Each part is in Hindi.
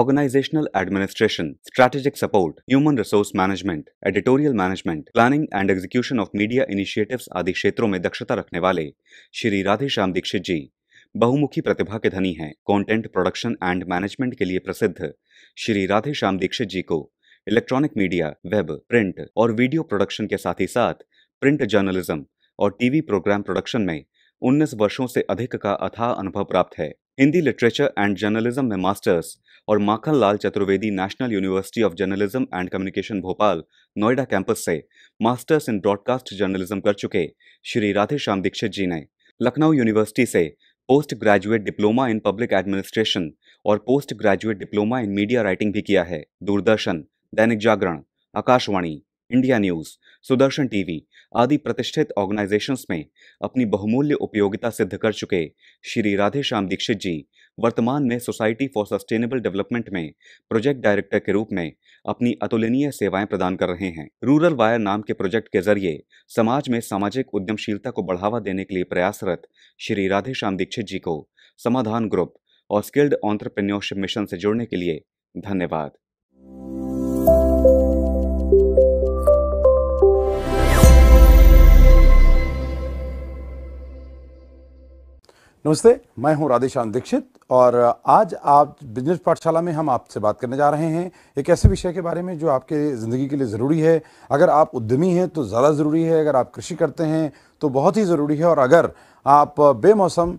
organizational administration, strategic support, human resource management, editorial management, planning and execution of media initiatives आदि क्षेत्रों में दक्षता रखने वाले श्री राधेश्याम दीक्षित जी बहुमुखी प्रतिभा के धनी हैं कंटेंट प्रोडक्शन एंड मैनेजमेंट के लिए प्रसिद्ध श्री राधेश्याम दीक्षित जी को इलेक्ट्रॉनिक मीडिया वेब प्रिंट और वीडियो प्रोडक्शन के साथ ही साथ प्रिंट जर्नलिज्म और टीवी प्रोग्राम प्रोडक्शन में उन्नीस वर्षों से अधिक का अथाह अनुभव प्राप्त है हिंदी लिटरेचर एंड जर्नलिज्म में मास्टर्स और Makhan Lal Chaturvedi national university of journalism and communication Bhopal Noida campus से मास्टर्स इन ब्रॉडकास्ट जर्नलिज्म कर चुके श्री राधेश्याम दीक्षित जी ने लखनऊ यूनिवर्सिटी से post graduate diploma in public administration और post graduate diploma in media writing भी किया है Doordarshan Dainik Jagran Akashvani India news Sudarshan TV आदि प्रतिष्ठित ऑर्गेनाइजेशंस में अपनी बहुमूल्य उपयोगिता सिद्ध कर चुके श्री राधे श्याम दीक्षित जी वर्तमान में सोसाइटी फॉर सस्टेनेबल डेवलपमेंट में प्रोजेक्ट डायरेक्टर के रूप में अपनी अतुलनीय सेवाएं प्रदान कर रहे हैं रूरल वायर नाम के प्रोजेक्ट के जरिए समाज में सामाजिक उद्यमशीलता को बढ़ावा देने के लिए प्रयासरत श्री राधे श्याम दीक्षित जी को समाधान ग्रुप और स्किल्ड ऑन्टरप्रेन्योरशिप मिशन से जुड़ने के लिए धन्यवाद नमस्ते मैं हूं राधेश्याम दीक्षित और आज आप बिजनेस पाठशाला में हम आपसे बात करने जा रहे हैं एक ऐसे विषय के बारे में जो आपके ज़िंदगी के लिए ज़रूरी है अगर आप उद्यमी हैं तो ज़्यादा ज़रूरी है अगर आप कृषि करते हैं तो बहुत ही ज़रूरी है और अगर आप बेमौसम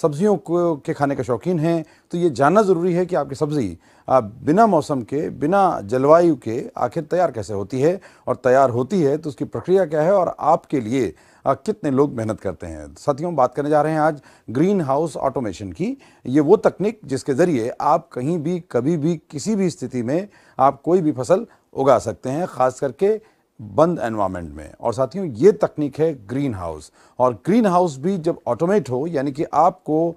सब्जियों को के खाने का शौकीन हैं तो ये जानना ज़रूरी है कि आपकी सब्ज़ी बिना मौसम के बिना जलवायु के आखिर तैयार कैसे होती है और तैयार होती है तो उसकी प्रक्रिया क्या है और आपके लिए कितने लोग मेहनत करते हैं साथियों बात करने जा रहे हैं आज ग्रीन हाउस ऑटोमेशन की ये वो तकनीक जिसके ज़रिए आप कहीं भी कभी भी किसी भी स्थिति में आप कोई भी फसल उगा सकते हैं ख़ास करके बंद एनवायरनमेंट में और साथियों ये तकनीक है ग्रीन हाउस और ग्रीन हाउस भी जब ऑटोमेट हो यानी कि आपको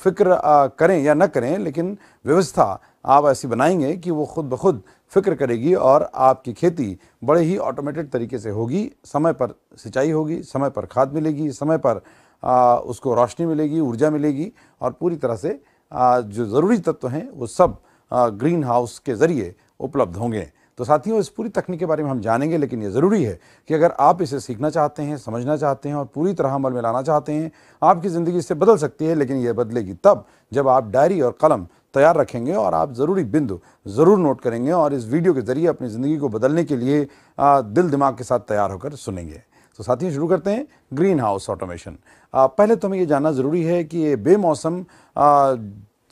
फ़िक्र करें या न करें लेकिन व्यवस्था आप ऐसी बनाएंगे कि वो खुद ब खुद फिक्र करेगी और आपकी खेती बड़े ही ऑटोमेटेड तरीके से होगी समय पर सिंचाई होगी समय पर खाद मिलेगी समय पर आ, उसको रोशनी मिलेगी ऊर्जा मिलेगी और पूरी तरह से आ, जो ज़रूरी तत्व हैं वो सब आ, ग्रीन हाउस के ज़रिए उपलब्ध होंगे तो साथियों इस पूरी तकनीक के बारे में हम जानेंगे लेकिन ये ज़रूरी है कि अगर आप इसे सीखना चाहते हैं समझना चाहते हैं और पूरी तरह अमल में लाना चाहते हैं आपकी ज़िंदगी इससे बदल सकती है लेकिन ये बदलेगी तब जब आप डायरी और कलम तैयार रखेंगे और आप ज़रूरी बिंदु ज़रूर नोट करेंगे और इस वीडियो के ज़रिए अपनी ज़िंदगी को बदलने के लिए दिल दिमाग के साथ तैयार होकर सुनेंगे तो साथियों शुरू करते हैं ग्रीन हाउस ऑटोमेशन पहले तो हमें ये जानना ज़रूरी है कि ये बेमौसम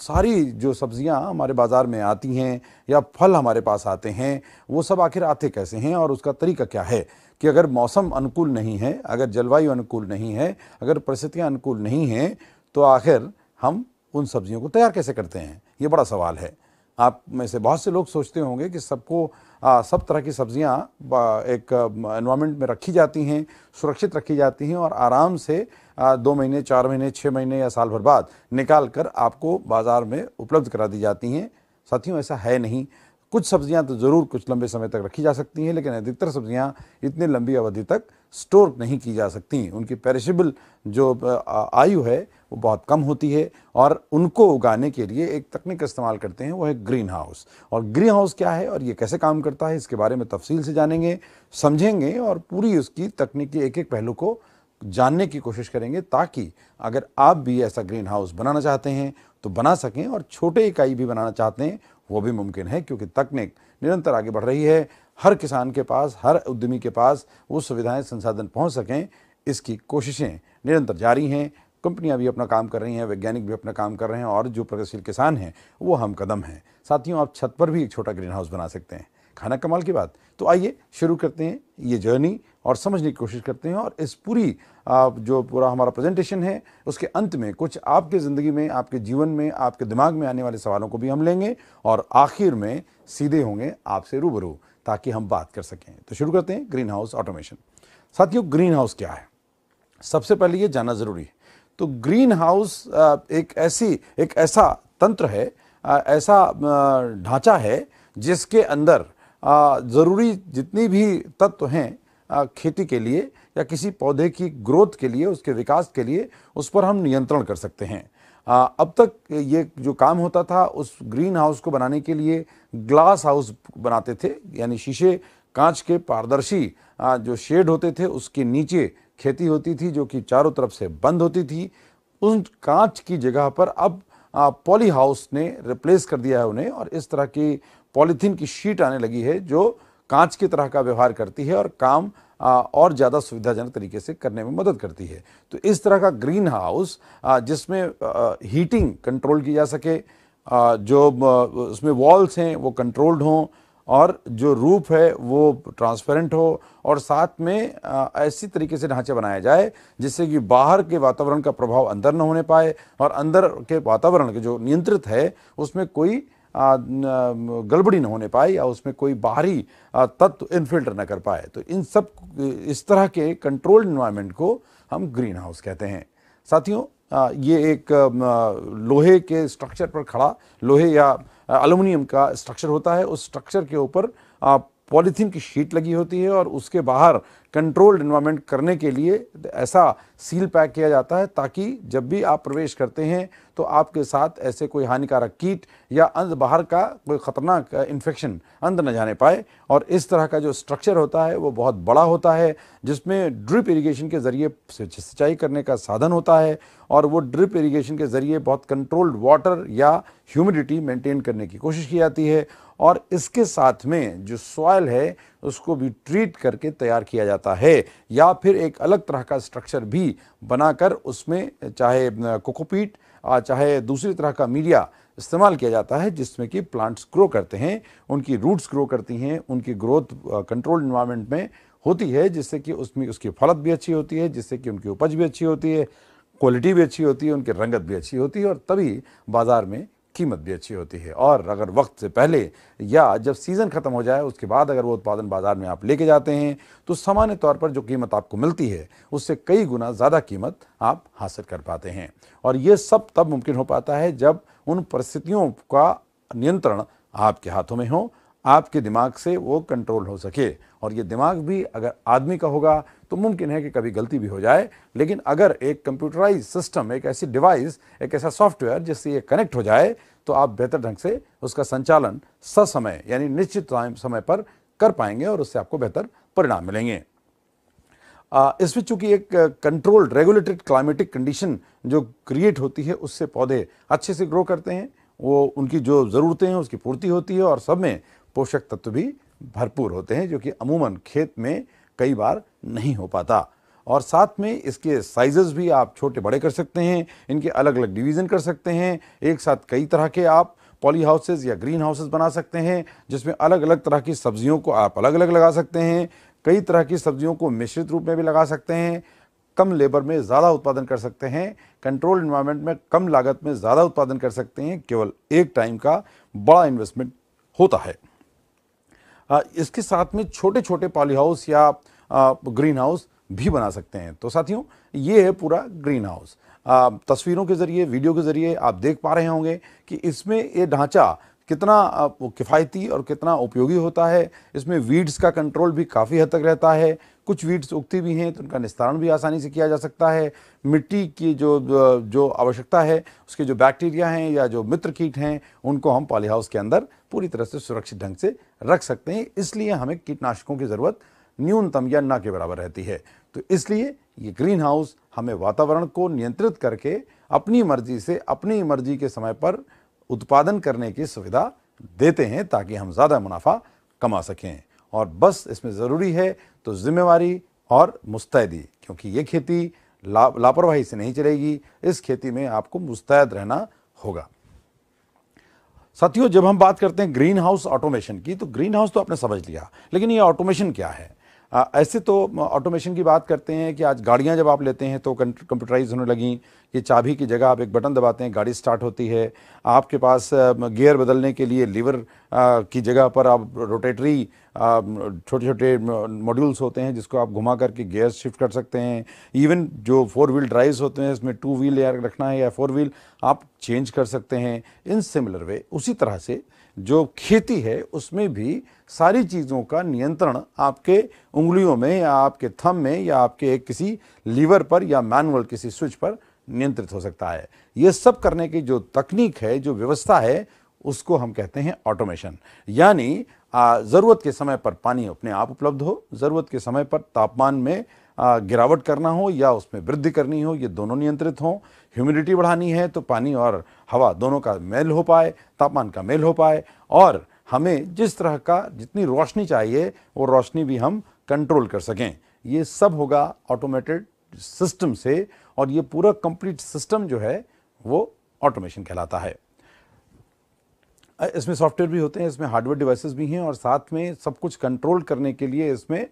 सारी जो सब्जियां हमारे बाज़ार में आती हैं या फल हमारे पास आते हैं वो सब आखिर आते कैसे हैं और उसका तरीका क्या है कि अगर मौसम अनुकूल नहीं है अगर जलवायु अनुकूल नहीं है अगर परिस्थितियाँ अनुकूल नहीं हैं तो आखिर हम उन सब्जियों को तैयार कैसे करते हैं ये बड़ा सवाल है आप में से बहुत से लोग सोचते होंगे कि सबको सब तरह की सब्जियां एक इन्वामेंट में रखी जाती हैं सुरक्षित रखी जाती हैं और आराम से आ, दो महीने चार महीने छः महीने या साल भर बाद निकाल कर आपको बाज़ार में उपलब्ध करा दी जाती हैं साथियों ऐसा है नहीं कुछ सब्जियां तो ज़रूर कुछ लंबे समय तक रखी जा सकती हैं लेकिन अधिकतर सब्जियां इतनी लंबी अवधि तक स्टोर नहीं की जा सकती उनकी पेरिशेबल जो आयु है वो बहुत कम होती है और उनको उगाने के लिए एक तकनीक इस्तेमाल करते हैं वो है ग्रीन हाउस और ग्रीन हाउस क्या है और ये कैसे काम करता है इसके बारे में तफसील से जानेंगे समझेंगे और पूरी उसकी तकनीकी एक एक पहलू को जानने की कोशिश करेंगे ताकि अगर आप भी ऐसा ग्रीन हाउस बनाना चाहते हैं तो बना सकें और छोटे इकाई भी बनाना चाहते हैं वो भी मुमकिन है क्योंकि तकनीक निरंतर आगे बढ़ रही है हर किसान के पास हर उद्यमी के पास वो सुविधाएं संसाधन पहुंच सकें इसकी कोशिशें निरंतर जारी हैं कंपनियां भी अपना काम कर रही हैं वैज्ञानिक भी अपना काम कर रहे हैं और जो प्रगतिशील किसान हैं वो हम कदम हैं साथियों आप छत पर भी एक छोटा ग्रीन हाउस बना सकते हैं खाना कमाल की बात तो आइए शुरू करते हैं ये जर्नी और समझने की कोशिश करते हैं और इस पूरी जो पूरा हमारा प्रेजेंटेशन है उसके अंत में कुछ आपके ज़िंदगी में आपके जीवन में आपके दिमाग में आने वाले सवालों को भी हम लेंगे और आखिर में सीधे होंगे आपसे रूबरू ताकि हम बात कर सकें तो शुरू करते हैं ग्रीन हाउस ऑटोमेशन साथियों ग्रीन हाउस क्या है सबसे पहले ये जानना ज़रूरी है तो ग्रीन हाउस एक ऐसी एक ऐसा तंत्र है ऐसा ढांचा है जिसके अंदर ज़रूरी जितनी भी तत्व हैं खेती के लिए या किसी पौधे की ग्रोथ के लिए उसके विकास के लिए उस पर हम नियंत्रण कर सकते हैं आ, अब तक ये जो काम होता था उस ग्रीन हाउस को बनाने के लिए ग्लास हाउस बनाते थे यानी शीशे कांच के पारदर्शी जो शेड होते थे उसके नीचे खेती होती थी जो कि चारों तरफ से बंद होती थी उन कांच की जगह पर अब पॉली हाउस ने रिप्लेस कर दिया है उन्हें और इस तरह की पॉलीथीन की शीट आने लगी है जो कांच की तरह का व्यवहार करती है और काम और ज़्यादा सुविधाजनक तरीके से करने में मदद करती है तो इस तरह का ग्रीन हाउस जिसमें हीटिंग कंट्रोल की जा सके जो उसमें वॉल्स हैं वो कंट्रोल्ड हों और जो रूफ है वो ट्रांसपेरेंट हो और साथ में ऐसी तरीके से ढांचे बनाया जाए जिससे कि बाहर के वातावरण का प्रभाव अंदर न होने पाए और अंदर के वातावरण के जो नियंत्रित है उसमें कोई गड़बड़ी न होने पाए या उसमें कोई बाहरी तत्व इनफिल्टर न कर पाए तो इन सब इस तरह के कंट्रोल्ड इन्वायरमेंट को हम ग्रीन हाउस कहते हैं साथियों ये एक लोहे के स्ट्रक्चर पर खड़ा लोहे या अलूमिनियम का स्ट्रक्चर होता है उस स्ट्रक्चर के ऊपर पॉलीथीन की शीट लगी होती है और उसके बाहर कंट्रोल्ड इन्वायरमेंट करने के लिए ऐसा सील पैक किया जाता है ताकि जब भी आप प्रवेश करते हैं तो आपके साथ ऐसे कोई हानिकारक कीट या अंध बाहर का कोई ख़तरनाक इन्फेक्शन अंदर न जाने पाए और इस तरह का जो स्ट्रक्चर होता है वो बहुत बड़ा होता है जिसमें ड्रिप इरीगेशन के ज़रिए सिंचाई करने का साधन होता है और वो ड्रिप इरिगेशन के ज़रिए बहुत कंट्रोल्ड वाटर या ह्यूमिडिटी मेंटेन करने की कोशिश की जाती है और इसके साथ में जो सॉयल है उसको भी ट्रीट करके तैयार किया जाता है या फिर एक अलग तरह का स्ट्रक्चर भी बनाकर उसमें चाहे कोकोपीट चाहे दूसरी तरह का मीडिया इस्तेमाल किया जाता है जिसमें कि प्लांट्स ग्रो करते हैं उनकी रूट्स ग्रो करती हैं उनकी ग्रोथ कंट्रोल इन्वायरमेंट में होती है जिससे कि उसमें उसकी फलत भी अच्छी होती है जिससे कि उनकी उपज भी अच्छी होती है क्वालिटी भी अच्छी होती है उनकी रंगत भी अच्छी होती है और तभी बाज़ार में कीमत भी अच्छी होती है और अगर वक्त से पहले या जब सीज़न ख़त्म हो जाए उसके बाद अगर वो उत्पादन बाज़ार में आप लेके जाते हैं तो सामान्य तौर पर जो कीमत आपको मिलती है उससे कई गुना ज़्यादा कीमत आप हासिल कर पाते हैं और ये सब तब मुमकिन हो पाता है जब उन परिस्थितियों का नियंत्रण आपके हाथों में हो आपके दिमाग से वो कंट्रोल हो सके और ये दिमाग भी अगर आदमी का होगा तो मुमकिन है कि कभी गलती भी हो जाए लेकिन अगर एक कंप्यूटराइज सिस्टम एक ऐसी डिवाइस एक ऐसा सॉफ्टवेयर जिससे ये कनेक्ट हो जाए तो आप बेहतर ढंग से उसका संचालन ससमय यानी निश्चित समय पर कर पाएंगे और उससे आपको बेहतर परिणाम मिलेंगे इसमें चूंकि एक कंट्रोल्ड रेगुलेटेड क्लाइमेटिक कंडीशन जो क्रिएट होती है उससे पौधे अच्छे से ग्रो करते हैं वो उनकी जो ज़रूरतें हैं उसकी पूर्ति होती है और सब में पोषक तत्व भी भरपूर होते हैं जो कि अमूमन खेत में कई बार नहीं हो पाता और साथ में इसके साइजेस भी आप छोटे बड़े कर सकते हैं इनके अलग अलग डिवीज़न कर सकते हैं एक साथ कई तरह के आप पॉली हाउसेज या ग्रीन हाउसेज बना सकते हैं जिसमें अलग अलग तरह की सब्जियों को आप अलग अलग लगा सकते हैं कई तरह की सब्जियों को मिश्रित रूप में भी लगा सकते हैं कम लेबर में ज़्यादा उत्पादन कर सकते हैं कंट्रोल इन्वायरमेंट में कम लागत में ज़्यादा उत्पादन कर सकते हैं केवल एक टाइम का बड़ा इन्वेस्टमेंट होता है इसके साथ में छोटे छोटे पॉली हाउस या ग्रीन हाउस भी बना सकते हैं तो साथियों ये है पूरा ग्रीन हाउस तस्वीरों के ज़रिए वीडियो के ज़रिए आप देख पा रहे होंगे कि इसमें ये ढांचा कितना किफ़ायती और कितना उपयोगी होता है इसमें वीड्स का कंट्रोल भी काफ़ी हद तक रहता है कुछ वीड्स उगती भी हैं तो उनका निस्तारण भी आसानी से किया जा सकता है मिट्टी की जो जो आवश्यकता है उसके जो बैक्टीरिया हैं या जो मित्र कीट हैं उनको हम पॉली हाउस के अंदर पूरी तरह से सुरक्षित ढंग से रख सकते हैं इसलिए हमें कीटनाशकों की ज़रूरत न्यूनतम या ना के बराबर रहती है तो इसलिए ये ग्रीन हाउस हमें वातावरण को नियंत्रित करके अपनी मर्जी से अपनी मर्जी के समय पर उत्पादन करने की सुविधा देते हैं ताकि हम ज़्यादा मुनाफा कमा सकें और बस इसमें ज़रूरी है तो जिम्मेवारी और मुस्तैदी क्योंकि ये खेती ला लापरवाही से नहीं चलेगी इस खेती में आपको मुस्तैद रहना होगा साथियों जब हम बात करते हैं ग्रीन हाउस ऑटोमेशन की तो ग्रीन हाउस तो आपने समझ लिया लेकिन ये ऑटोमेशन क्या है ऐसे तो ऑटोमेशन की बात करते हैं कि आज गाड़ियां जब आप लेते हैं तो कंप्यूटराइज होने लगी कि चाबी की जगह आप एक बटन दबाते हैं गाड़ी स्टार्ट होती है आपके पास गियर बदलने के लिए लीवर की जगह पर आप रोटेटरी छोटे छोटे मॉड्यूल्स होते हैं जिसको आप घुमा करके गियर शिफ्ट कर सकते हैं इवन जो फोर व्हील ड्राइव्स होते हैं इसमें टू व्हील या रखना है या फोर व्हील आप चेंज कर सकते हैं इन सिमिलर वे उसी तरह से जो खेती है उसमें भी सारी चीज़ों का नियंत्रण आपके उंगलियों में या आपके थम में या आपके एक किसी लीवर पर या मैनुअल किसी स्विच पर नियंत्रित हो सकता है ये सब करने की जो तकनीक है जो व्यवस्था है उसको हम कहते हैं ऑटोमेशन यानी ज़रूरत के समय पर पानी अपने आप उपलब्ध हो ज़रूरत के समय पर तापमान में गिरावट करना हो या उसमें वृद्धि करनी हो ये दोनों नियंत्रित हों ह्यूमिडिटी बढ़ानी है तो पानी और हवा दोनों का मेल हो पाए तापमान का मेल हो पाए और हमें जिस तरह का जितनी रोशनी चाहिए वो रोशनी भी हम कंट्रोल कर सकें ये सब होगा ऑटोमेटेड सिस्टम से और ये पूरा कंप्लीट सिस्टम जो है वो ऑटोमेशन कहलाता है इसमें सॉफ्टवेयर भी होते हैं इसमें हार्डवेयर डिवाइसेस भी हैं और साथ में सब कुछ कंट्रोल करने के लिए इसमें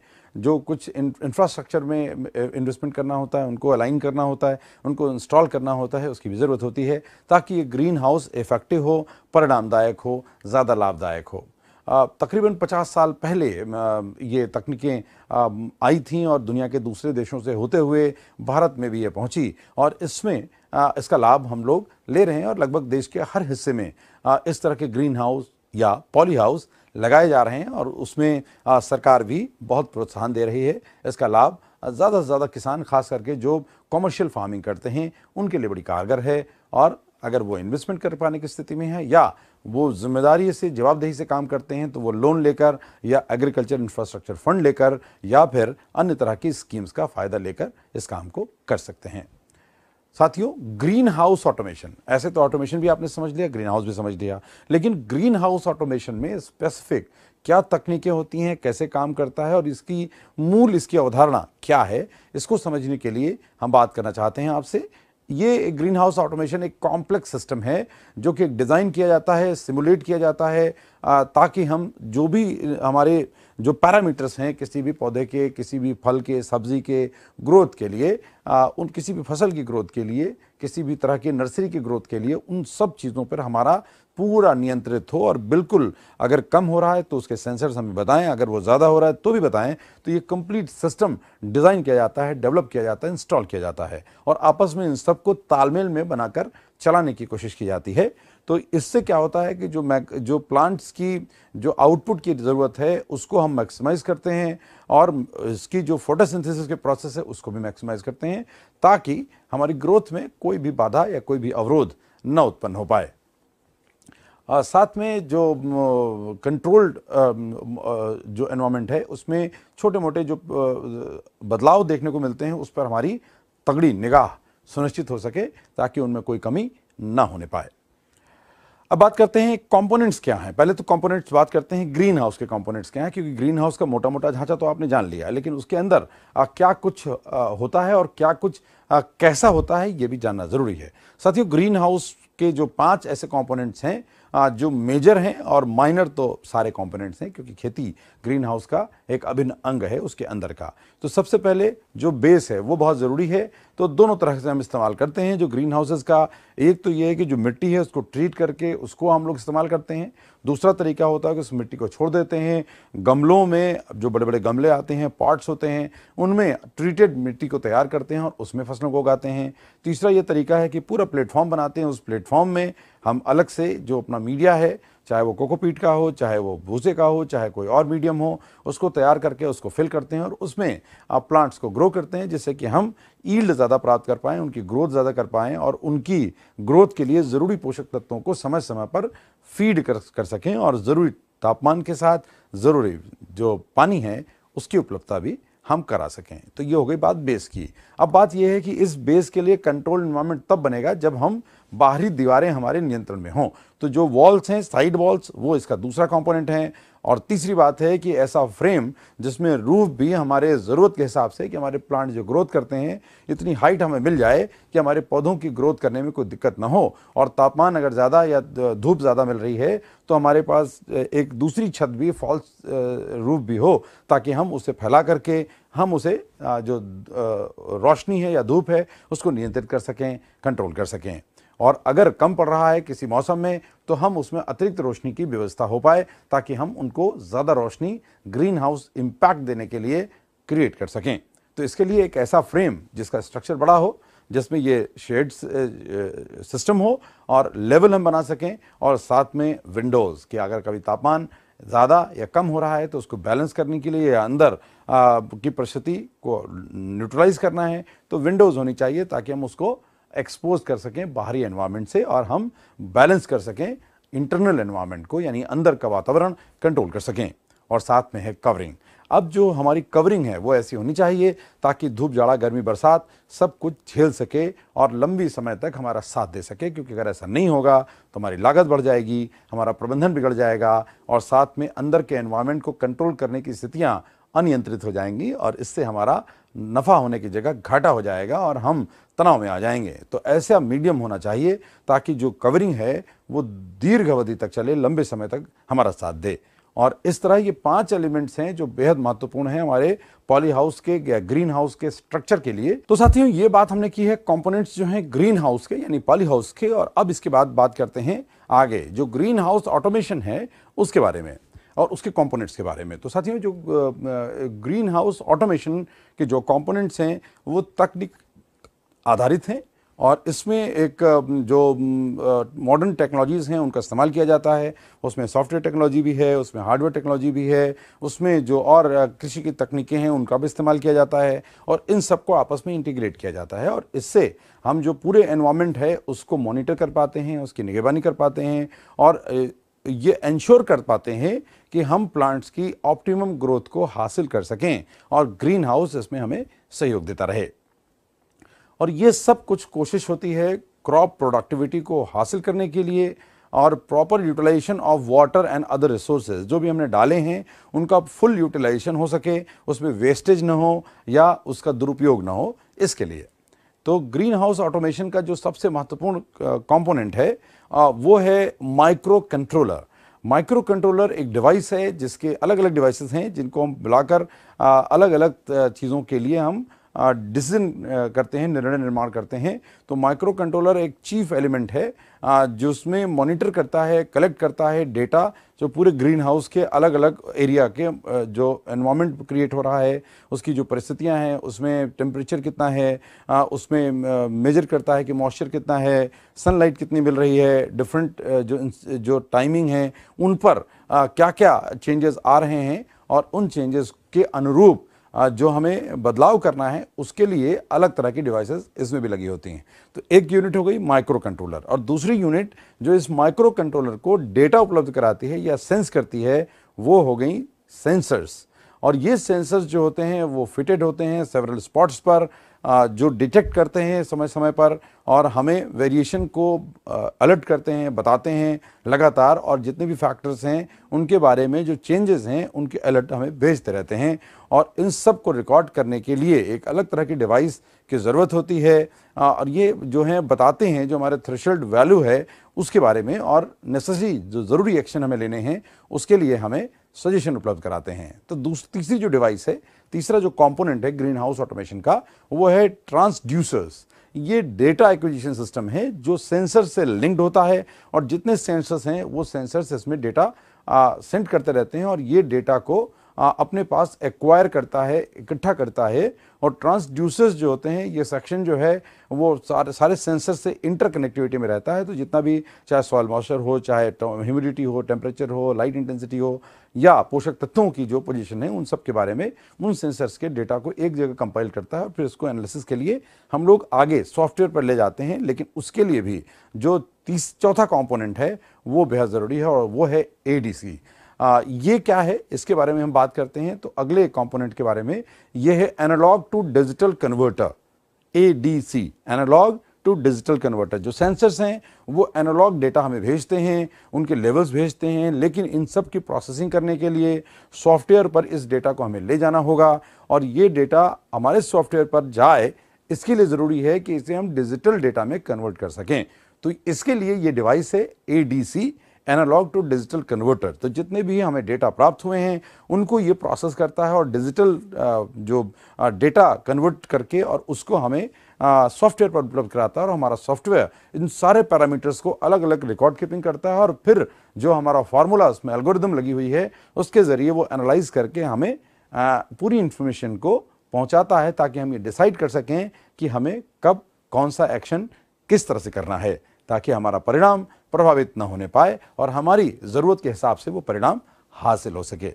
जो कुछ इंफ्रास्ट्रक्चर में इन्वेस्टमेंट करना होता है उनको अलाइन करना होता है उनको इंस्टॉल करना होता है उसकी भी ज़रूरत होती है ताकि ये ग्रीन हाउस इफेक्टिव हो परिणामदायक हो ज़्यादा लाभदायक हो तकरीबन 50 साल पहले ये तकनीकें आई थीं और दुनिया के दूसरे देशों से होते हुए भारत में भी ये पहुंची और इसमें इसका लाभ हम लोग ले रहे हैं और लगभग देश के हर हिस्से में इस तरह के ग्रीन हाउस या पॉली हाउस लगाए जा रहे हैं और उसमें सरकार भी बहुत प्रोत्साहन दे रही है इसका लाभ ज़्यादा से ज़्यादा किसान खास करके जो कॉमर्शियल फार्मिंग करते हैं उनके लिए बड़ी कारगर है और अगर वो इन्वेस्टमेंट कर पाने की स्थिति में है या वो जिम्मेदारी से जवाबदेही से काम करते हैं तो वो लोन लेकर या एग्रीकल्चर इंफ्रास्ट्रक्चर फंड लेकर या फिर अन्य तरह की स्कीम्स का फ़ायदा लेकर इस काम को कर सकते हैं साथियों ग्रीन हाउस ऑटोमेशन ऐसे तो ऑटोमेशन भी आपने समझ लिया ग्रीन हाउस भी समझ लिया लेकिन ग्रीन हाउस ऑटोमेशन में स्पेसिफिक क्या तकनीकें होती हैं कैसे काम करता है और इसकी मूल इसकी अवधारणा क्या है इसको समझने के लिए हम बात करना चाहते हैं आपसे ये ग्रीन हाउस ऑटोमेशन एक कॉम्प्लेक्स सिस्टम है जो कि एक डिज़ाइन किया जाता है सिमुलेट किया जाता है ताकि हम जो भी हमारे जो पैरामीटर्स हैं किसी भी पौधे के किसी भी फल के सब्ज़ी के ग्रोथ के लिए आ, उन किसी भी फसल की ग्रोथ के लिए किसी भी तरह की नर्सरी की ग्रोथ के लिए उन सब चीज़ों पर हमारा पूरा नियंत्रित हो और बिल्कुल अगर कम हो रहा है तो उसके सेंसर्स हमें बताएं अगर वो ज़्यादा हो रहा है तो भी बताएं तो ये कंप्लीट सिस्टम डिज़ाइन किया जाता है डेवलप किया जाता है इंस्टॉल किया जाता है और आपस में इन सबको तालमेल में बनाकर चलाने की कोशिश की जाती है तो इससे क्या होता है कि जो मैक जो प्लांट्स की जो आउटपुट की ज़रूरत है उसको हम मैक्सिमाइज़ करते हैं और इसकी जो फोटोसिंथेसिस के प्रोसेस है उसको भी मैक्सिमाइज़ करते हैं ताकि हमारी ग्रोथ में कोई भी बाधा या कोई भी अवरोध न उत्पन्न हो पाए आ, साथ में जो कंट्रोल्ड जो एनवायरनमेंट है उसमें छोटे मोटे जो बदलाव देखने को मिलते हैं उस पर हमारी तगड़ी निगाह सुनिश्चित हो सके ताकि उनमें कोई कमी ना होने पाए अब बात करते हैं कंपोनेंट्स क्या हैं पहले तो कंपोनेंट्स बात करते हैं ग्रीन हाउस के कंपोनेंट्स क्या हैं क्योंकि ग्रीन हाउस का मोटा मोटा ढांचा तो आपने जान लिया है लेकिन उसके अंदर आ, क्या कुछ आ, होता है और क्या कुछ आ, कैसा होता है ये भी जानना ज़रूरी है साथियों ग्रीन हाउस के जो पाँच ऐसे कॉम्पोनेंट्स हैं जो मेजर हैं और माइनर तो सारे कंपोनेंट्स हैं क्योंकि खेती ग्रीन हाउस का एक अभिन्न अंग है उसके अंदर का तो सबसे पहले जो बेस है वो बहुत ज़रूरी है तो दोनों तरह से हम इस्तेमाल करते हैं जो ग्रीन हाउसेज़ का एक तो ये है कि जो मिट्टी है उसको ट्रीट करके उसको हम लोग इस्तेमाल करते हैं दूसरा तरीका होता है कि उस मिट्टी को छोड़ देते हैं गमलों में जो बड़े बड़े गमले आते हैं पॉट्स होते हैं उनमें ट्रीटेड मिट्टी को तैयार करते हैं और उसमें फसलों को उगाते हैं तीसरा ये तरीका है कि पूरा प्लेटफॉर्म बनाते हैं उस प्लेटफॉर्म में हम अलग से जो अपना मीडिया है चाहे वो कोकोपीट का हो चाहे वो भूसे का हो चाहे कोई और मीडियम हो उसको तैयार करके उसको फिल करते हैं और उसमें आप प्लांट्स को ग्रो करते हैं जिससे कि हम ईल्ड ज़्यादा प्राप्त कर पाएँ उनकी ग्रोथ ज़्यादा कर पाएँ और उनकी ग्रोथ के लिए ज़रूरी पोषक तत्वों को समय समय पर फीड कर कर सकें और ज़रूरी तापमान के साथ ज़रूरी जो पानी है उसकी उपलब्धता भी हम करा सकें तो ये हो गई बात बेस की अब बात यह है कि इस बेस के लिए कंट्रोल इन्वायरमेंट तब बनेगा जब हम बाहरी दीवारें हमारे नियंत्रण में हों तो जो वॉल्स हैं साइड वॉल्स वो इसका दूसरा कंपोनेंट है और तीसरी बात है कि ऐसा फ्रेम जिसमें रूफ भी हमारे ज़रूरत के हिसाब से कि हमारे प्लांट जो ग्रोथ करते हैं इतनी हाइट हमें मिल जाए कि हमारे पौधों की ग्रोथ करने में कोई दिक्कत ना हो और तापमान अगर ज़्यादा या धूप ज़्यादा मिल रही है तो हमारे पास एक दूसरी छत भी फॉल्स रूफ भी हो ताकि हम उसे फैला करके हम उसे जो रोशनी है या धूप है उसको नियंत्रित कर सकें कंट्रोल कर सकें और अगर कम पड़ रहा है किसी मौसम में तो हम उसमें अतिरिक्त रोशनी की व्यवस्था हो पाए ताकि हम उनको ज़्यादा रोशनी ग्रीन हाउस इम्पैक्ट देने के लिए क्रिएट कर सकें तो इसके लिए एक ऐसा फ्रेम जिसका स्ट्रक्चर बड़ा हो जिसमें ये शेड्स सिस्टम हो और लेवल हम बना सकें और साथ में विंडोज़ कि अगर कभी तापमान ज़्यादा या कम हो रहा है तो उसको बैलेंस करने के लिए या अंदर आ, की परिस्थिति को न्यूट्रलाइज करना है तो विंडोज़ होनी चाहिए ताकि हम उसको एक्सपोज कर सकें बाहरी एनवायरनमेंट से और हम बैलेंस कर सकें इंटरनल एनवायरनमेंट को यानी अंदर का वातावरण कंट्रोल कर सकें और साथ में है कवरिंग अब जो हमारी कवरिंग है वो ऐसी होनी चाहिए ताकि धूप जाड़ा गर्मी बरसात सब कुछ झेल सके और लंबी समय तक हमारा साथ दे सके क्योंकि अगर ऐसा नहीं होगा तो हमारी लागत बढ़ जाएगी हमारा प्रबंधन बिगड़ जाएगा और साथ में अंदर के एनवायरनमेंट को कंट्रोल करने की स्थितियाँ अनियंत्रित हो जाएंगी और इससे हमारा नफ़ा होने की जगह घाटा हो जाएगा और हम तनाव में आ जाएंगे तो ऐसा मीडियम होना चाहिए ताकि जो कवरिंग है वो दीर्घ अवधि तक चले लंबे समय तक हमारा साथ दे और इस तरह ये पांच एलिमेंट्स हैं जो बेहद महत्वपूर्ण हैं हमारे पॉली हाउस के या ग्रीन हाउस के स्ट्रक्चर के लिए तो साथियों ये बात हमने की है कंपोनेंट्स जो हैं ग्रीन हाउस के यानी पॉली हाउस के और अब इसके बाद बात करते हैं आगे जो ग्रीन हाउस ऑटोमेशन है उसके बारे में और उसके कंपोनेंट्स के बारे में तो साथियों जो ग्रीन हाउस ऑटोमेशन के जो कंपोनेंट्स हैं वो तकनीक आधारित हैं और इसमें एक जो मॉडर्न टेक्नोलॉजीज़ हैं उनका इस्तेमाल किया जाता है उसमें सॉफ्टवेयर टेक्नोलॉजी भी है उसमें हार्डवेयर टेक्नोलॉजी भी है उसमें जो और कृषि की तकनीकें हैं उनका भी इस्तेमाल किया जाता है और इन सबको आपस में इंटीग्रेट किया जाता है और इससे हम जो पूरे एनवायरनमेंट है उसको मॉनिटर कर पाते हैं उसकी निगरानी कर पाते हैं और ये इंश्योर कर पाते हैं कि हम प्लांट्स की ऑप्टिमम ग्रोथ को हासिल कर सकें और ग्रीन हाउस इसमें हमें सहयोग देता रहे और ये सब कुछ कोशिश होती है क्रॉप प्रोडक्टिविटी को हासिल करने के लिए और proper utilization of water and other resources जो भी हमने डाले हैं उनका फुल यूटिलाइजेशन हो सके उसमें वेस्टेज ना हो या उसका दुरुपयोग ना हो इसके लिए तो ग्रीन हाउस ऑटोमेशन का जो सबसे महत्वपूर्ण कंपोनेंट है वो है माइक्रो कंट्रोलर माइक्रो कंट्रोलर एक डिवाइस है जिसके अलग अलग डिवाइसेस हैं जिनको हम बुलाकर अलग अलग चीज़ों के लिए हम डिसीजन करते हैं निर्णय निर्माण करते हैं तो माइक्रो कंट्रोलर एक चीफ एलिमेंट है जो उसमें मॉनिटर करता है कलेक्ट करता है डेटा जो पूरे ग्रीन हाउस के अलग अलग एरिया के जो एनवायरनमेंट क्रिएट हो रहा है उसकी जो परिस्थितियां हैं उसमें टेम्परेचर कितना है उसमें मेजर करता है कि मॉइस्चर कितना है सनलाइट कितनी मिल रही है डिफरेंट जो जो टाइमिंग है उन पर क्या क्या चेंजेस आ रहे हैं और उन चेंजेस के अनुरूप जो हमें बदलाव करना है उसके लिए अलग तरह की डिवाइसेस इसमें भी लगी होती हैं तो एक यूनिट हो गई माइक्रो कंट्रोलर और दूसरी यूनिट जो इस माइक्रो कंट्रोलर को डेटा उपलब्ध कराती है या सेंस करती है वो हो गई सेंसर्स और ये सेंसर्स जो होते हैं वो फिटेड होते हैं सेवरल स्पॉट्स पर जो डिटेक्ट करते हैं समय समय पर और हमें वेरिएशन को अलर्ट करते हैं बताते हैं लगातार और जितने भी फैक्टर्स हैं उनके बारे में जो चेंजेस हैं उनके अलर्ट हमें भेजते रहते हैं और इन सब को रिकॉर्ड करने के लिए एक अलग तरह की डिवाइस की ज़रूरत होती है और ये जो हैं बताते हैं जो हमारे थ्रेशल्ड वैल्यू है उसके बारे में और नेसेसरी जो ज़रूरी एक्शन हमें लेने हैं उसके लिए हमें सजेशन उपलब्ध कराते हैं तो दूसरी तीसरी जो डिवाइस है तीसरा जो कंपोनेंट है ग्रीन हाउस ऑटोमेशन का वो है ट्रांसड्यूसर्स ये डेटा एक्विजिशन सिस्टम है जो सेंसर से लिंक्ड होता है और जितने सेंसर्स हैं वो सेंसर से इसमें डेटा सेंड करते रहते हैं और ये डेटा को आ, अपने पास एक्वायर करता है इकट्ठा करता है और ट्रांसड्यूसर्स जो होते हैं ये सेक्शन जो है वो सारे सारे सेंसर से इंटर कनेक्टिविटी में रहता है तो जितना भी चाहे सॉयल मॉइस्चर हो चाहे ह्यूमिडिटी हो टेम्परेचर हो लाइट इंटेंसिटी हो या पोषक तत्वों की जो पोजीशन है उन सब के बारे में उन सेंसर्स के डेटा को एक जगह कंपाइल करता है फिर इसको एनालिसिस के लिए हम लोग आगे सॉफ्टवेयर पर ले जाते हैं लेकिन उसके लिए भी जो तीस चौथा कॉम्पोनेंट है वो बेहद ज़रूरी है और वो है ए आ, ये क्या है इसके बारे में हम बात करते हैं तो अगले कंपोनेंट के बारे में ये है analogue to digital converter a analogue to digital converter जो सेंसर्स हैं वो एनालॉग डेटा हमें भेजते हैं उनके लेवल्स भेजते हैं लेकिन इन सब की प्रोसेसिंग करने के लिए सॉफ्टवेयर पर इस डेटा को हमें ले जाना होगा और ये डेटा हमारे सॉफ्टवेयर पर जाए इसके लिए ज़रूरी है कि इसे हम डिजिटल डेटा में कन्वर्ट कर सकें तो इसके लिए ये डिवाइस है a analogue to digital converter तो जितने भी हमें डेटा प्राप्त हुए हैं उनको ये प्रोसेस करता है और डिजिटल जो डेटा कन्वर्ट करके और उसको हमें सॉफ्टवेयर पर उपलब्ध कराता है और हमारा सॉफ्टवेयर इन सारे पैरामीटर्स को अलग अलग रिकॉर्ड कीपिंग करता है और फिर जो हमारा फार्मूला उसमें एल्गोरिदम लगी हुई है उसके ज़रिए वो एनालाइज करके हमें आ, पूरी इन्फॉर्मेशन को पहुंचाता है ताकि हम ये डिसाइड कर सकें कि हमें कब कौन सा एक्शन किस तरह से करना है ताकि हमारा परिणाम प्रभावित न होने पाए और हमारी ज़रूरत के हिसाब से वो परिणाम हासिल हो सके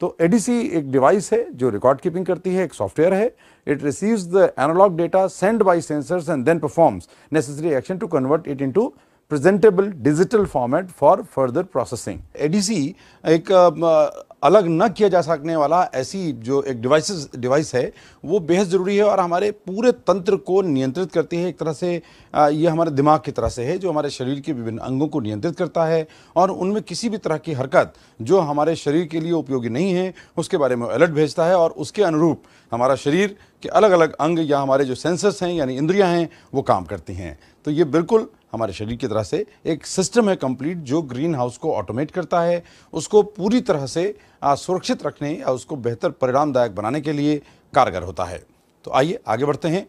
तो एडीसी एक डिवाइस है जो रिकॉर्ड कीपिंग करती है एक सॉफ्टवेयर है it receives the analogue data send by sensors and then performs necessary action to convert it into presentable digital format for further processing ADC एक अलग न किया जा सकने वाला ऐसी जो एक डिवाइस डिवाइस है वो बेहद ज़रूरी है और हमारे पूरे तंत्र को नियंत्रित करती है एक तरह से ये हमारे दिमाग की तरह से है जो हमारे शरीर के विभिन्न अंगों को नियंत्रित करता है और उनमें किसी भी तरह की हरकत जो हमारे शरीर के लिए उपयोगी नहीं है उसके बारे में अलर्ट भेजता है और उसके अनुरूप हमारा शरीर के अलग अलग अंग या हमारे जो सेंसर्स हैं यानी इंद्रियाँ हैं वो काम करती हैं तो ये बिल्कुल हमारे शरीर की तरह से एक सिस्टम है कंप्लीट जो ग्रीन हाउस को ऑटोमेट करता है उसको पूरी तरह से सुरक्षित रखने या उसको बेहतर परिणामदायक बनाने के लिए कारगर होता है तो आइए आगे बढ़ते हैं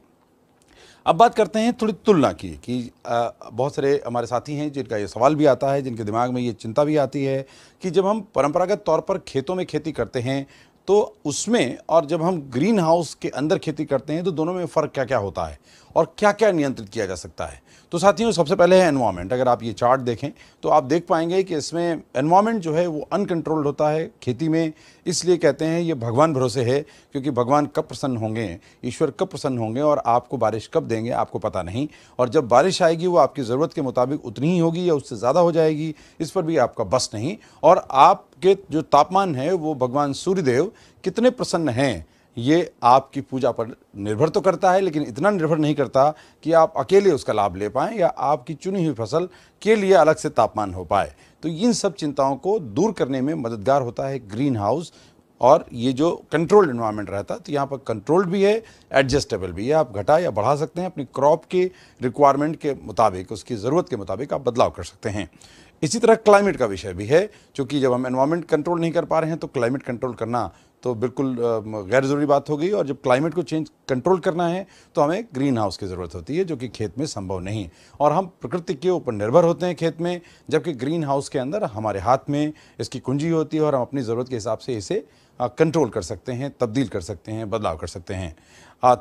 अब बात करते हैं थोड़ी तुलना की कि बहुत सारे हमारे साथी हैं जिनका ये सवाल भी आता है जिनके दिमाग में ये चिंता भी आती है कि जब हम परंपरागत तौर पर खेतों में खेती करते हैं तो उसमें और जब हम ग्रीन हाउस के अंदर खेती करते हैं तो दोनों में फ़र्क क्या क्या होता है और क्या क्या नियंत्रित किया जा सकता है तो साथियों सबसे पहले है एनवायरमेंट अगर आप ये चार्ट देखें तो आप देख पाएंगे कि इसमें एनवायरमेंट जो है वो अनकंट्रोल्ड होता है खेती में इसलिए कहते हैं ये भगवान भरोसे है क्योंकि भगवान कब प्रसन्न होंगे ईश्वर कब प्रसन्न होंगे और आपको बारिश कब देंगे आपको पता नहीं और जब बारिश आएगी वो आपकी ज़रूरत के मुताबिक उतनी ही होगी या उससे ज़्यादा हो जाएगी इस पर भी आपका बस नहीं और आपके जो तापमान है वो भगवान सूर्यदेव कितने प्रसन्न हैं ये आपकी पूजा पर निर्भर तो करता है लेकिन इतना निर्भर नहीं करता कि आप अकेले उसका लाभ ले पाएँ या आपकी चुनी हुई फसल के लिए अलग से तापमान हो पाए तो इन सब चिंताओं को दूर करने में मददगार होता है ग्रीन हाउस और ये जो कंट्रोल्ड इन्वायरमेंट रहता है तो यहाँ पर कंट्रोल्ड भी है एडजस्टेबल भी है आप घटा या बढ़ा सकते हैं अपनी क्रॉप के रिक्वायरमेंट के मुताबिक उसकी ज़रूरत के मुताबिक आप बदलाव कर सकते हैं इसी तरह क्लाइमेट का विषय भी है क्योंकि जब हम इन्वायरमेंट कंट्रोल नहीं कर पा रहे हैं तो क्लाइमेट कंट्रोल करना तो बिल्कुल गैर ज़रूरी बात हो गई और जब क्लाइमेट को चेंज कंट्रोल करना है तो हमें ग्रीन हाउस की ज़रूरत होती है जो कि खेत में संभव नहीं और हम प्रकृति के ऊपर निर्भर होते हैं खेत में जबकि ग्रीन हाउस के अंदर हमारे हाथ में इसकी कुंजी होती है और हम अपनी ज़रूरत के हिसाब से इसे कंट्रोल कर सकते हैं तब्दील कर सकते हैं बदलाव कर सकते हैं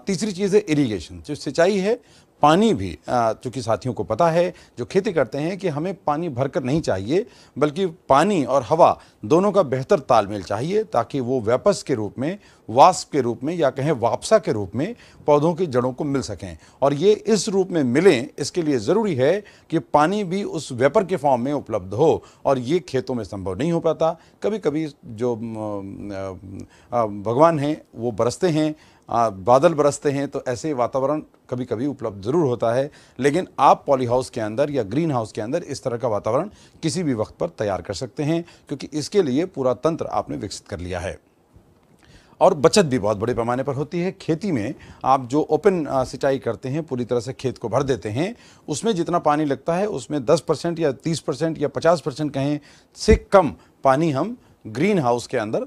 तीसरी चीज़ है इरीगेशन जो सिंचाई है पानी भी चूँकि साथियों को पता है जो खेती करते हैं कि हमें पानी भरकर नहीं चाहिए बल्कि पानी और हवा दोनों का बेहतर तालमेल चाहिए ताकि वो वेपस के रूप में वास्प के रूप में या कहें वापसा के रूप में पौधों की जड़ों को मिल सकें और ये इस रूप में मिलें इसके लिए ज़रूरी है कि पानी भी उस वेपर के फॉर्म में उपलब्ध हो और ये खेतों में संभव नहीं हो पाता कभी कभी जो भगवान हैं वो बरसते हैं बादल बरसते हैं तो ऐसे वातावरण कभी कभी उपलब्ध ज़रूर होता है लेकिन आप पॉली हाउस के अंदर या ग्रीन हाउस के अंदर इस तरह का वातावरण किसी भी वक्त पर तैयार कर सकते हैं क्योंकि इसके लिए पूरा तंत्र आपने विकसित कर लिया है और बचत भी बहुत बड़े पैमाने पर होती है खेती में आप जो ओपन सिंचाई करते हैं पूरी तरह से खेत को भर देते हैं उसमें जितना पानी लगता है उसमें 10 परसेंट या 30 परसेंट या 50 परसेंट कहें से कम पानी हम ग्रीन हाउस के अंदर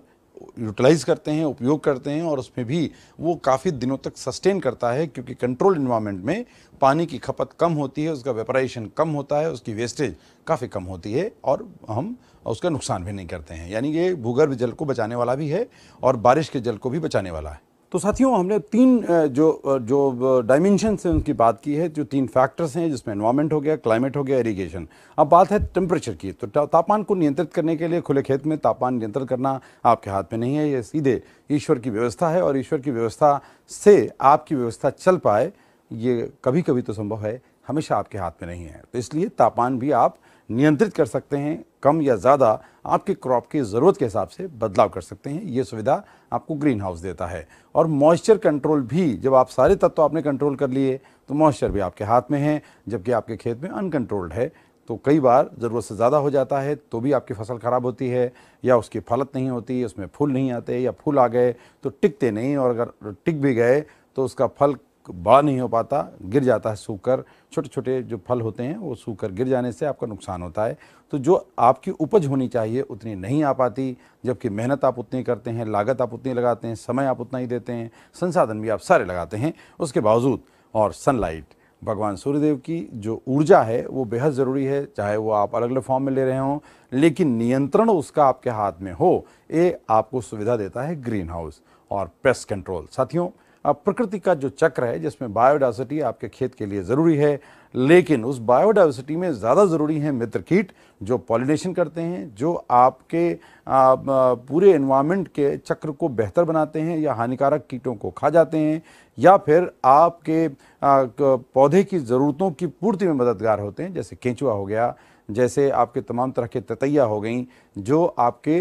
यूटिलाइज़ करते हैं उपयोग करते हैं और उसमें भी वो काफ़ी दिनों तक सस्टेन करता है क्योंकि कंट्रोल इन्वायरमेंट में पानी की खपत कम होती है उसका वेपराइजेशन कम होता है उसकी वेस्टेज काफ़ी कम होती है और हम उसका नुकसान भी नहीं करते हैं यानी ये भूगर्भ जल को बचाने वाला भी है और बारिश के जल को भी बचाने वाला है तो साथियों हमने तीन जो जो डायमेंशन से उनकी बात की है जो तीन फैक्टर्स हैं जिसमें इन्वायरमेंट हो गया क्लाइमेट हो गया इरिगेशन अब बात है टेम्परेचर की तो तापमान को नियंत्रित करने के लिए खुले खेत में तापमान नियंत्रण करना आपके हाथ में नहीं है ये सीधे ईश्वर की व्यवस्था है और ईश्वर की व्यवस्था से आपकी व्यवस्था चल पाए ये कभी कभी तो संभव है हमेशा आपके हाथ में नहीं है तो इसलिए तापमान भी आप नियंत्रित कर सकते हैं कम या ज़्यादा आपकी क्रॉप की ज़रूरत के हिसाब से बदलाव कर सकते हैं ये सुविधा आपको ग्रीन हाउस देता है और मॉइस्चर कंट्रोल भी जब आप सारे तत्व तो आपने कंट्रोल कर लिए तो मॉइस्चर भी आपके हाथ में है जबकि आपके खेत में अनकंट्रोल्ड है तो कई बार ज़रूरत से ज़्यादा हो जाता है तो भी आपकी फसल ख़राब होती है या उसकी फलत नहीं होती उसमें फूल नहीं आते या फूल आ गए तो टिकते नहीं और अगर टिक भी गए तो उसका फल बड़ा नहीं हो पाता गिर जाता है सूखकर छोटे छोटे जो फल होते हैं वो सूखकर गिर जाने से आपका नुकसान होता है तो जो आपकी उपज होनी चाहिए उतनी नहीं आ पाती जबकि मेहनत आप उतनी करते हैं लागत आप उतनी लगाते हैं समय आप उतना ही देते हैं संसाधन भी आप सारे लगाते हैं उसके बावजूद और सनलाइट भगवान सूर्यदेव की जो ऊर्जा है वो बेहद ज़रूरी है चाहे वो आप अलग अलग फॉर्म में ले रहे हों लेकिन नियंत्रण उसका आपके हाथ में हो ये आपको सुविधा देता है ग्रीन हाउस और पेस्ट कंट्रोल साथियों प्रकृति का जो चक्र है जिसमें बायोडाइवर्सिटी आपके खेत के लिए ज़रूरी है लेकिन उस बायोडाइवर्सिटी में ज़्यादा ज़रूरी है मित्र कीट जो पॉलिनेशन करते हैं जो आपके आप पूरे इन्वामेंट के चक्र को बेहतर बनाते हैं या हानिकारक कीटों को खा जाते हैं या फिर आपके पौधे की ज़रूरतों की पूर्ति में मददगार होते हैं जैसे केंचुआ हो गया जैसे आपके तमाम तरह के ततैया हो गई जो आपके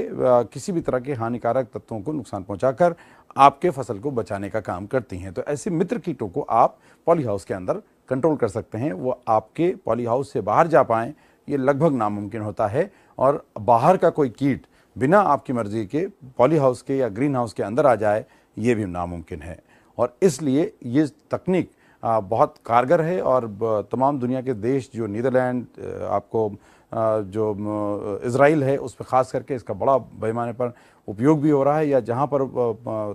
किसी भी तरह के हानिकारक तत्वों को नुकसान पहुंचाकर आपके फसल को बचाने का काम करती हैं तो ऐसे मित्र कीटों को आप पॉली हाउस के अंदर कंट्रोल कर सकते हैं वो आपके पॉली हाउस से बाहर जा पाएँ ये लगभग नामुमकिन होता है और बाहर का कोई कीट बिना आपकी मर्जी के पॉली हाउस के या ग्रीन हाउस के अंदर आ जाए ये भी नामुमकिन है और इसलिए ये तकनीक बहुत कारगर है और तमाम दुनिया के देश जो नीदरलैंड आपको जो इसराइल है उस पर ख़ास करके इसका बड़ा पैमाने पर उपयोग भी हो रहा है या जहाँ पर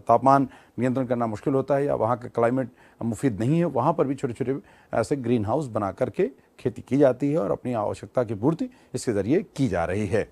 तापमान नियंत्रण करना मुश्किल होता है या वहाँ का क्लाइमेट मुफीद नहीं है वहाँ पर भी छोटे छोटे ऐसे ग्रीन हाउस बना करके खेती की जाती है और अपनी आवश्यकता की पूर्ति इसके ज़रिए की जा रही है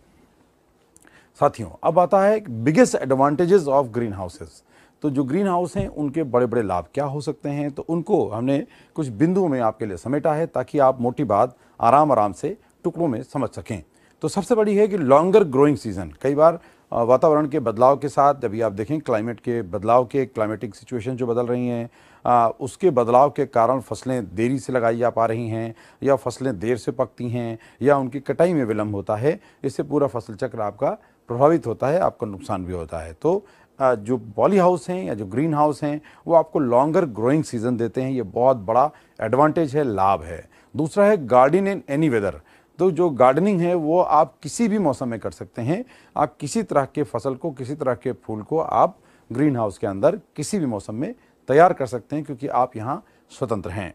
साथियों अब आता है biggest advantages of greenhouses तो जो ग्रीन हाउस हैं उनके बड़े बड़े लाभ क्या हो सकते हैं तो उनको हमने कुछ बिंदुओं में आपके लिए समेटा है ताकि आप मोटी बात आराम आराम से टुकड़ों में समझ सकें तो सबसे बड़ी है कि लॉन्गर ग्रोइंग सीज़न कई बार वातावरण के बदलाव के साथ जब आप देखें क्लाइमेट के बदलाव के क्लाइमेटिक सिचुएशन जो बदल रही हैं उसके बदलाव के कारण फसलें देरी से लगाई जा पा रही हैं या फसलें देर से पकती हैं या उनकी कटाई में विलम्ब होता है इससे पूरा फसल चक्र आपका प्रभावित होता है आपका नुकसान भी होता है तो जो पॉली हाउस हैं या जो ग्रीन हाउस हैं वो आपको लॉन्गर ग्रोइंग सीज़न देते हैं ये बहुत बड़ा एडवांटेज है लाभ है दूसरा है गार्डन इन एनी वेदर तो जो गार्डनिंग है वो आप किसी भी मौसम में कर सकते हैं आप किसी तरह के फसल को किसी तरह के फूल को आप ग्रीन हाउस के अंदर किसी भी मौसम में तैयार कर सकते हैं क्योंकि आप यहाँ स्वतंत्र हैं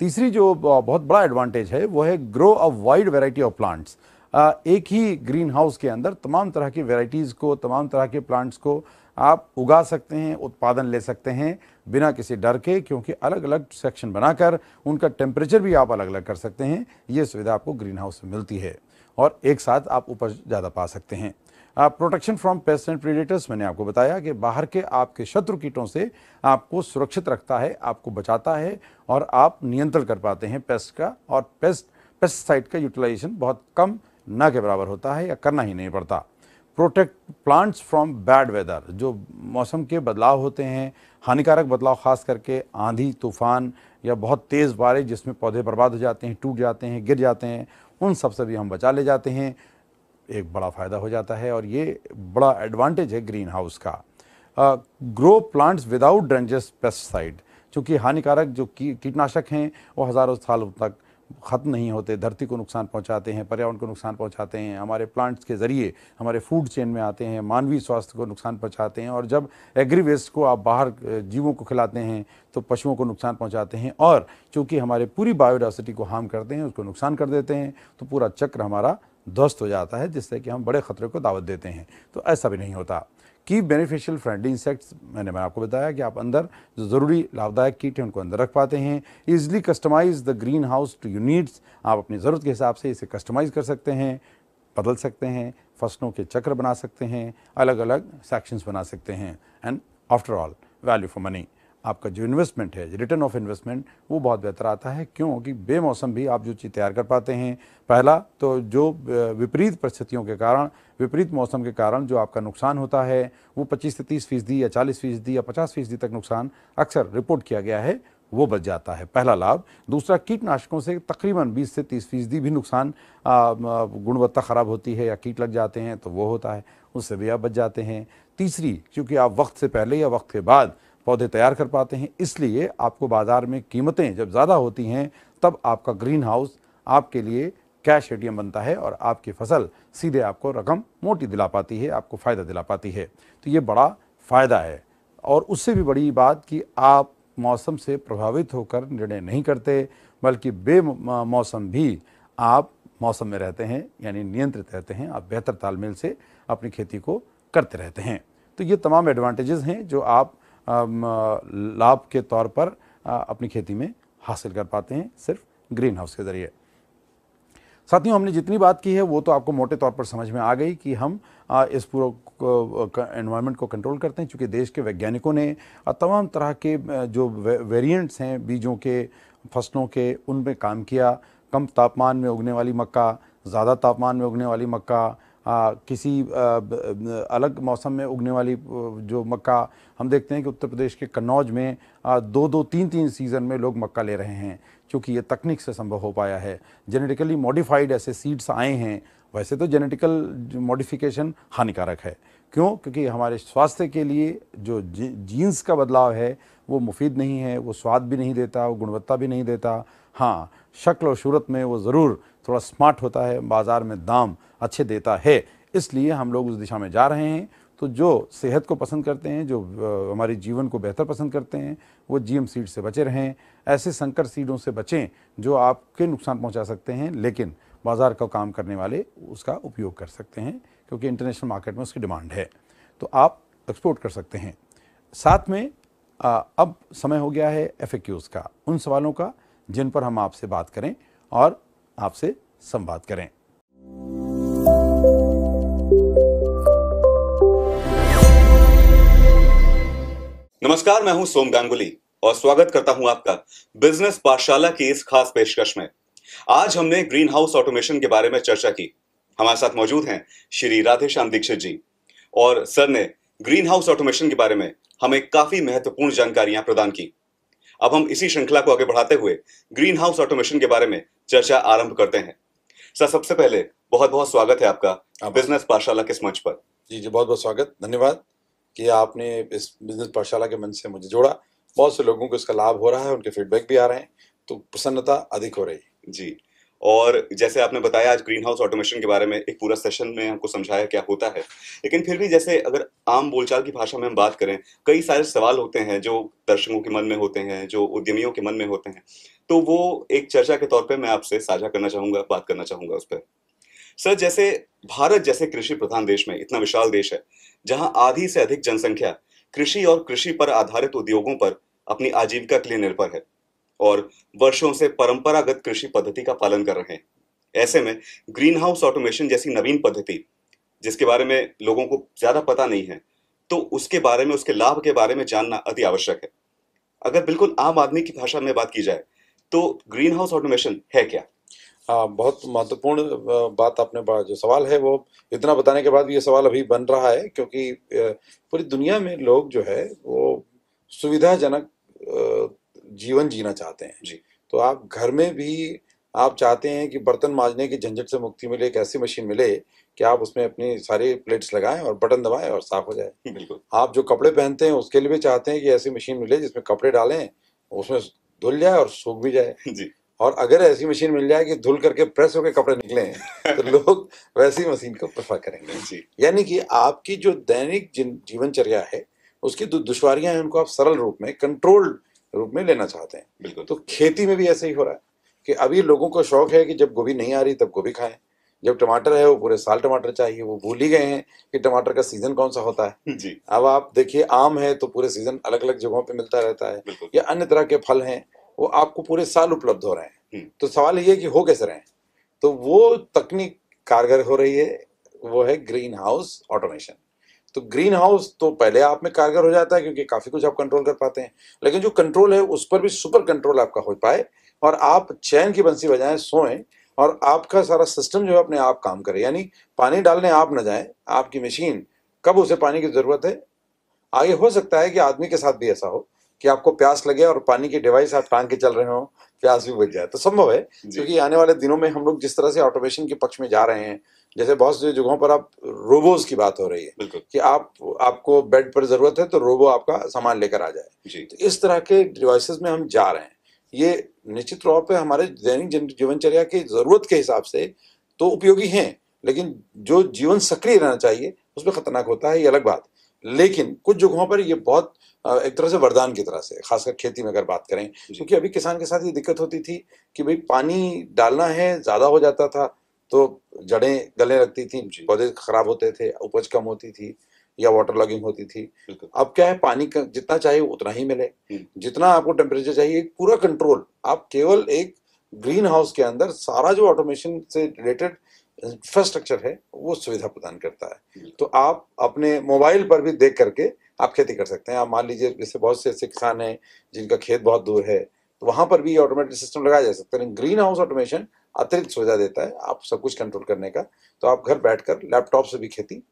तीसरी जो बहुत बड़ा एडवांटेज है वो है grow a wide variety of plants एक ही ग्रीन हाउस के अंदर तमाम तरह की वेराइटीज़ को तमाम तरह के प्लांट्स को आप उगा सकते हैं उत्पादन ले सकते हैं बिना किसी डर के क्योंकि अलग अलग सेक्शन बनाकर उनका टेम्परेचर भी आप अलग अलग कर सकते हैं ये सुविधा आपको ग्रीन हाउस में मिलती है और एक साथ आप उपज ज़्यादा पा सकते हैं आप protection from pest and predators मैंने आपको बताया कि बाहर के आपके शत्रु कीटों से आपको सुरक्षित रखता है आपको बचाता है और आप नियंत्रण कर पाते हैं पेस्ट का और पेस्ट पेस्टिसाइड का यूटिलाइजेशन बहुत कम ना के बराबर होता है या करना ही नहीं पड़ता protect plants from bad weather जो मौसम के बदलाव होते हैं हानिकारक बदलाव खास करके आंधी तूफान या बहुत तेज़ बारिश जिसमें पौधे बर्बाद हो जाते हैं टूट जाते हैं गिर जाते हैं उन सब से भी हम बचा ले जाते हैं एक बड़ा फ़ायदा हो जाता है और ये बड़ा एडवांटेज है ग्रीन हाउस का ग्रो प्लांट्स विदाउट ड्रेंजेस पेस्टिसाइड चूँकि हानिकारक जो की, कीटनाशक हैं वो हज़ारों सालों तक ख़त्म नहीं होते धरती को नुकसान पहुंचाते हैं पर्यावरण को नुकसान पहुंचाते हैं हमारे प्लांट्स के ज़रिए हमारे फूड चेन में आते हैं मानवीय स्वास्थ्य को नुकसान पहुंचाते हैं और जब एग्री वेस्ट को आप बाहर जीवों को खिलाते हैं तो पशुओं को नुकसान पहुंचाते हैं और चूँकि हमारे पूरी बायोडावर्सिटी को हार्म करते हैं उसको नुकसान कर देते हैं तो पूरा चक्र हमारा ध्वस्त हो जाता है जिससे कि हम बड़े खतरे को दावत देते हैं तो ऐसा भी नहीं होता की बेनिफिशियल फ्रेंडली इंसेक्ट्स मैंने मैं आपको बताया कि आप अंदर जो ज़रूरी लाभदायक कीट हैं उनको अंदर रख पाते हैं easily customize the greenhouse to you needs आप अपनी ज़रूरत के हिसाब से इसे कस्टमाइज़ कर सकते हैं बदल सकते हैं फसलों के चक्र बना सकते हैं अलग अलग सेक्शंस बना सकते हैं and after all value for money आपका जो इन्वेस्टमेंट है रिटर्न ऑफ इन्वेस्टमेंट वो बहुत बेहतर आता है क्योंकि बेमौसम भी आप जो चीज़ तैयार कर पाते हैं पहला तो जो विपरीत परिस्थितियों के कारण विपरीत मौसम के कारण जो आपका नुकसान होता है वो 25 से 30 फीसदी या 40 फीसदी या 50 फीसदी तक नुकसान अक्सर रिपोर्ट किया गया है वो बच जाता है पहला लाभ दूसरा कीटनाशकों से तकरीबन 20 से 30 फीसदी भी नुकसान गुणवत्ता ख़राब होती है या कीट लग जाते हैं तो वो होता है उससे भी आप बच जाते हैं तीसरी क्योंकि आप वक्त से पहले या वक्त के बाद पौधे तैयार कर पाते हैं इसलिए आपको बाज़ार में कीमतें जब ज़्यादा होती हैं तब आपका ग्रीन हाउस आपके लिए कैश ए बनता है और आपकी फसल सीधे आपको रकम मोटी दिला पाती है आपको फ़ायदा दिला पाती है तो ये बड़ा फ़ायदा है और उससे भी बड़ी बात कि आप मौसम से प्रभावित होकर निर्णय नहीं करते बल्कि बे मौसम भी आप मौसम में रहते हैं यानी नियंत्रित रहते हैं आप बेहतर तालमेल से अपनी खेती को करते रहते हैं तो ये तमाम एडवांटेजेस हैं जो आप लाभ के तौर पर अपनी खेती में हासिल कर पाते हैं सिर्फ ग्रीन हाउस के ज़रिए साथियों हमने जितनी बात की है वो तो आपको मोटे तौर पर समझ में आ गई कि हम इस पूरे एनवायरनमेंट को कंट्रोल करते हैं क्योंकि देश के वैज्ञानिकों ने तमाम तरह के जो वेरिएंट्स हैं बीजों के फसलों के उन पर काम किया कम तापमान में उगने वाली मक्का ज़्यादा तापमान में उगने वाली मक्का आ, किसी आ, अलग मौसम में उगने वाली जो मक्का हम देखते हैं कि उत्तर प्रदेश के कन्नौज में आ, दो दो तीन तीन सीज़न में लोग मक्का ले रहे हैं क्योंकि ये तकनीक से संभव हो पाया है जेनेटिकली मॉडिफाइड ऐसे सीड्स आए हैं वैसे तो जेनेटिकल मॉडिफिकेशन हानिकारक है क्यों क्योंकि हमारे स्वास्थ्य के लिए जो जीन्स का बदलाव है वो मुफीद नहीं है वो स्वाद भी नहीं देता वो गुणवत्ता भी नहीं देता हाँ शक्ल और सूरत में वो ज़रूर थोड़ा स्मार्ट होता है बाज़ार में दाम अच्छे देता है इसलिए हम लोग उस दिशा में जा रहे हैं तो जो सेहत को पसंद करते हैं जो हमारे जीवन को बेहतर पसंद करते हैं वो जीएम सीड से बचे रहें ऐसे संकर सीडों से बचें जो आपके नुकसान पहुंचा सकते हैं लेकिन बाज़ार का काम करने वाले उसका उपयोग कर सकते हैं क्योंकि इंटरनेशनल मार्केट में उसकी डिमांड है तो आप एक्सपोर्ट कर सकते हैं साथ में आ, अब समय हो गया है एफ का उन सवालों का जिन पर हम आपसे बात करें और आपसे संवाद करें नमस्कार मैं हूं सोम गांगुली और स्वागत करता हूं आपका बिजनेस पाठशाला की इस खास पेशकश में आज हमने ग्रीन हाउस ऑटोमेशन के बारे में चर्चा की हमारे साथ मौजूद हैं श्री राधेश्याम दीक्षित जी और सर ने ग्रीन हाउस ऑटोमेशन के बारे में हमें काफी महत्वपूर्ण जानकारियां प्रदान की अब हम इसी श्रृंखला को आगे बढ़ाते हुए ग्रीन हाउस ऑटोमेशन के बारे में चर्चा आरंभ करते हैं सर सबसे पहले बहुत बहुत स्वागत है आपका बिजनेस पाठशाला के मंच पर जी जी बहुत बहुत स्वागत धन्यवाद कि आपने इस बिजनेस पाठशाला के मंच से मुझे जोड़ा बहुत से लोगों को इसका लाभ हो रहा है उनके फीडबैक भी आ रहे हैं तो प्रसन्नता अधिक हो रही है जी और जैसे आपने बताया आज ग्रीन हाउस ऑटोमेशन के बारे में एक पूरा सेशन में हमको समझाया क्या होता है लेकिन फिर भी जैसे अगर आम बोलचाल की भाषा में हम बात करें कई सारे सवाल होते हैं जो दर्शकों के मन में होते हैं जो उद्यमियों के मन में होते हैं तो वो एक चर्चा के तौर पे मैं आपसे साझा करना चाहूंगा बात करना चाहूंगा उस पर सर जैसे भारत जैसे कृषि प्रधान देश में इतना विशाल देश है जहां आधी से अधिक जनसंख्या कृषि और कृषि पर आधारित उद्योगों पर अपनी आजीविका के लिए निर्भर है और वर्षों से परंपरागत कृषि पद्धति का पालन कर रहे हैं ऐसे में ग्रीन हाउस ऑटोमेशन जैसी नवीन पद्धति जिसके बारे में लोगों को ज्यादा पता नहीं है तो उसके बारे में उसके लाभ के बारे में जानना अति आवश्यक है अगर बिल्कुल आम आदमी की भाषा में बात की जाए तो ग्रीन हाउस ऑटोमेशन है क्या आ, हाँ, बहुत महत्वपूर्ण बात आपने जो सवाल है वो इतना बताने के बाद भी ये सवाल अभी बन रहा है क्योंकि पूरी दुनिया में लोग जो है वो सुविधाजनक जीवन जीना चाहते हैं जी तो आप घर में भी आप चाहते हैं कि बर्तन मांजने की झंझट से मुक्ति मिले एक ऐसी मशीन मिले कि आप उसमें अपनी सारी प्लेट्स लगाएं और बटन दबाएं और साफ हो जाए बिल्कुल आप जो कपड़े पहनते हैं उसके लिए भी चाहते हैं कि ऐसी मशीन मिले जिसमें कपड़े डालें उसमें धुल जाए और सूख भी जाए जी और अगर ऐसी मशीन मिल जाए कि धुल करके प्रेस होकर कपड़े निकले तो लोग वैसी मशीन को प्रेफर करेंगे यानी कि आपकी जो दैनिक जीवनचर्या है उसकी जो दुश्वारियां हैं उनको आप सरल रूप में कंट्रोल रूप में लेना चाहते हैं बिल्कुल तो खेती में भी ऐसे ही हो रहा है कि अभी लोगों को शौक है कि जब गोभी नहीं आ रही तब गोभी खाएं जब टमाटर है वो पूरे साल टमाटर चाहिए वो भूल ही गए हैं कि टमाटर का सीजन कौन सा होता है जी अब आप देखिए आम है तो पूरे सीजन अलग अलग जगहों पे मिलता रहता है या अन्य तरह के फल हैं वो आपको पूरे साल उपलब्ध हो रहे हैं हम्म। तो सवाल ये कि हो कैसे रहे तो वो तकनीक कारगर हो रही है वो है ग्रीन हाउस ऑटोमेशन तो ग्रीन हाउस तो पहले आप में कारगर हो जाता है क्योंकि काफी कुछ आप कंट्रोल कर पाते हैं लेकिन जो कंट्रोल है उस पर भी सुपर कंट्रोल आपका हो पाए और आप चैन की बंसी बजाएं सोएं और आपका सारा सिस्टम जो है अपने आप काम करे यानी पानी डालने आप ना जाए आपकी मशीन कब उसे पानी की ज़रूरत है आगे हो सकता है कि आदमी के साथ भी ऐसा हो कि आपको प्यास लगे और पानी की डिवाइस आप टांग के चल रहे हो प्यास भी बुझ जाए तो संभव है क्योंकि आने वाले दिनों में हम लोग जिस तरह से ऑटोमेशन के पक्ष में जा रहे हैं जैसे बहुत सी जगहों पर आप रोबोज की बात हो रही है कि आप आपको बेड पर जरूरत है तो रोबो आपका सामान लेकर आ जाए तो इस तरह के डिवाइसेस में हम जा रहे हैं ये निश्चित तौर पर हमारे दैनिक जीवनचर्या की ज़रूरत के हिसाब से तो उपयोगी हैं लेकिन जो जीवन सक्रिय रहना चाहिए उसमें खतरनाक होता है ये अलग बात लेकिन कुछ जगहों पर ये बहुत एक तरह से वरदान की तरह से खासकर खेती में अगर बात करें क्योंकि अभी किसान के साथ ये दिक्कत होती थी कि भाई पानी डालना है ज़्यादा हो जाता था तो जड़ें गलने लगती थी पौधे खराब होते थे उपज कम होती थी या वाटर लॉगिंग होती थी अब क्या है पानी का जितना चाहिए उतना ही मिले हम्म। जितना आपको टेम्परेचर चाहिए पूरा कंट्रोल आप केवल एक ग्रीन हाउस के अंदर सारा जो ऑटोमेशन से रिलेटेड इंफ्रास्ट्रक्चर है वो सुविधा प्रदान करता है तो आप अपने मोबाइल पर भी देख करके आप खेती कर सकते हैं आप मान लीजिए जैसे बहुत से ऐसे किसान हैं जिनका खेत बहुत दूर है तो वहां पर भी ऑटोमेटिक सिस्टम लगाया जा सकता है ग्रीन हाउस ऑटोमेशन अतिरिक्त सुविधा देता है आप सब कुछ कंट्रोल करने का तो आप घर बैठकर लैपटॉप से भी खेती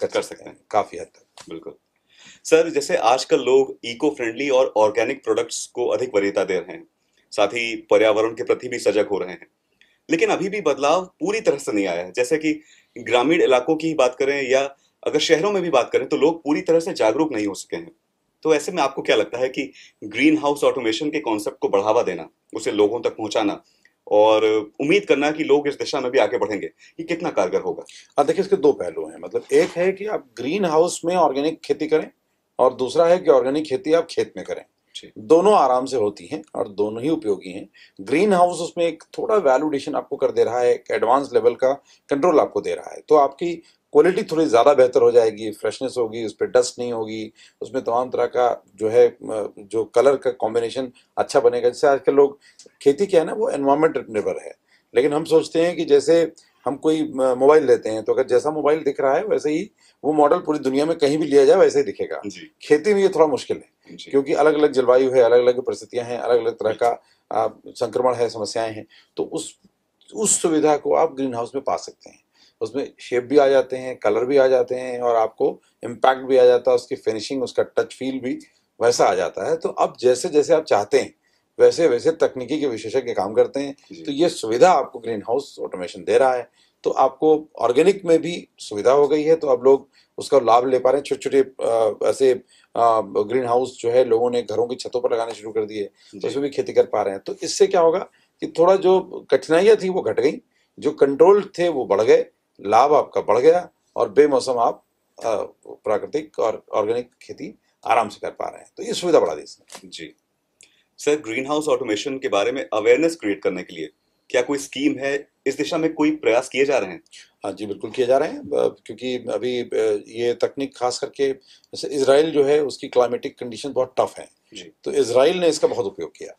कर, कर सकते हैं काफी हद तक बिल्कुल सर जैसे आजकल लोग इको फ्रेंडली और ऑर्गेनिक प्रोडक्ट्स को अधिक वरीयता दे रहे हैं साथ ही पर्यावरण के प्रति भी सजग हो रहे हैं लेकिन अभी भी बदलाव पूरी तरह से नहीं आया है जैसे कि ग्रामीण इलाकों की बात करें या अगर शहरों में भी बात करें तो लोग पूरी तरह से जागरूक नहीं हो सके हैं तो ऐसे में आपको क्या लगता है कि ग्रीन हाउस ऑटोमेशन के कॉन्सेप्ट को बढ़ावा देना उसे लोगों तक पहुंचाना और उम्मीद करना कि लोग इस दिशा में भी आगे बढ़ेंगे ये कितना कारगर होगा अब हाँ, देखिए इसके दो पहलू हैं मतलब एक है कि आप ग्रीन हाउस में ऑर्गेनिक खेती करें और दूसरा है कि ऑर्गेनिक खेती आप खेत में करें दोनों आराम से होती हैं और दोनों ही उपयोगी हैं ग्रीन हाउस उसमें एक थोड़ा वैल्यूडेशन आपको कर दे रहा है एक एडवांस लेवल का कंट्रोल आपको दे रहा है तो आपकी क्वालिटी थोड़ी ज़्यादा बेहतर हो जाएगी फ्रेशनेस होगी उस पर डस्ट नहीं होगी उसमें तमाम तरह का जो है जो कलर का कॉम्बिनेशन अच्छा बनेगा जैसे आजकल लोग खेती क्या है ना वो एनवायरमेंट निर्भर है लेकिन हम सोचते हैं कि जैसे हम कोई मोबाइल लेते हैं तो अगर जैसा मोबाइल दिख रहा है वैसे ही वो मॉडल पूरी दुनिया में कहीं भी लिया जाए वैसे ही दिखेगा खेती में ये थोड़ा मुश्किल है क्योंकि अलग अलग जलवायु है अलग अलग परिस्थितियां हैं अलग अलग तरह का संक्रमण है समस्याएं हैं तो उस उस सुविधा को आप ग्रीन हाउस में पा सकते हैं उसमें शेप भी आ जाते हैं कलर भी आ जाते हैं और आपको इम्पैक्ट भी आ जाता है उसकी फिनिशिंग उसका टच फील भी वैसा आ जाता है तो अब जैसे जैसे आप चाहते हैं वैसे वैसे तकनीकी के विशेषज्ञ काम करते हैं तो ये सुविधा आपको ग्रीन हाउस ऑटोमेशन दे रहा है तो आपको ऑर्गेनिक में भी सुविधा हो गई है तो अब लोग उसका लाभ ले पा रहे हैं छोटे छोटे ऐसे ग्रीन हाउस जो है लोगों ने घरों की छतों पर लगाने शुरू कर दिए तो उसमें भी खेती कर पा रहे हैं तो इससे क्या होगा कि थोड़ा जो कठिनाइयाँ थी वो घट गई जो कंट्रोल थे वो बढ़ गए लाभ आपका बढ़ गया और बेमौसम आप प्राकृतिक और ऑर्गेनिक खेती आराम से कर पा रहे हैं तो ये सुविधा बढ़ा दी इसने जी सर ग्रीन हाउस ऑटोमेशन के बारे में अवेयरनेस क्रिएट करने के लिए क्या कोई स्कीम है इस दिशा में कोई प्रयास किए जा रहे हैं हाँ जी बिल्कुल किए जा रहे हैं क्योंकि अभी ये तकनीक खास करके जैसे इसराइल जो है उसकी क्लाइमेटिक कंडीशन बहुत टफ है जी तो इसराइल ने इसका बहुत उपयोग किया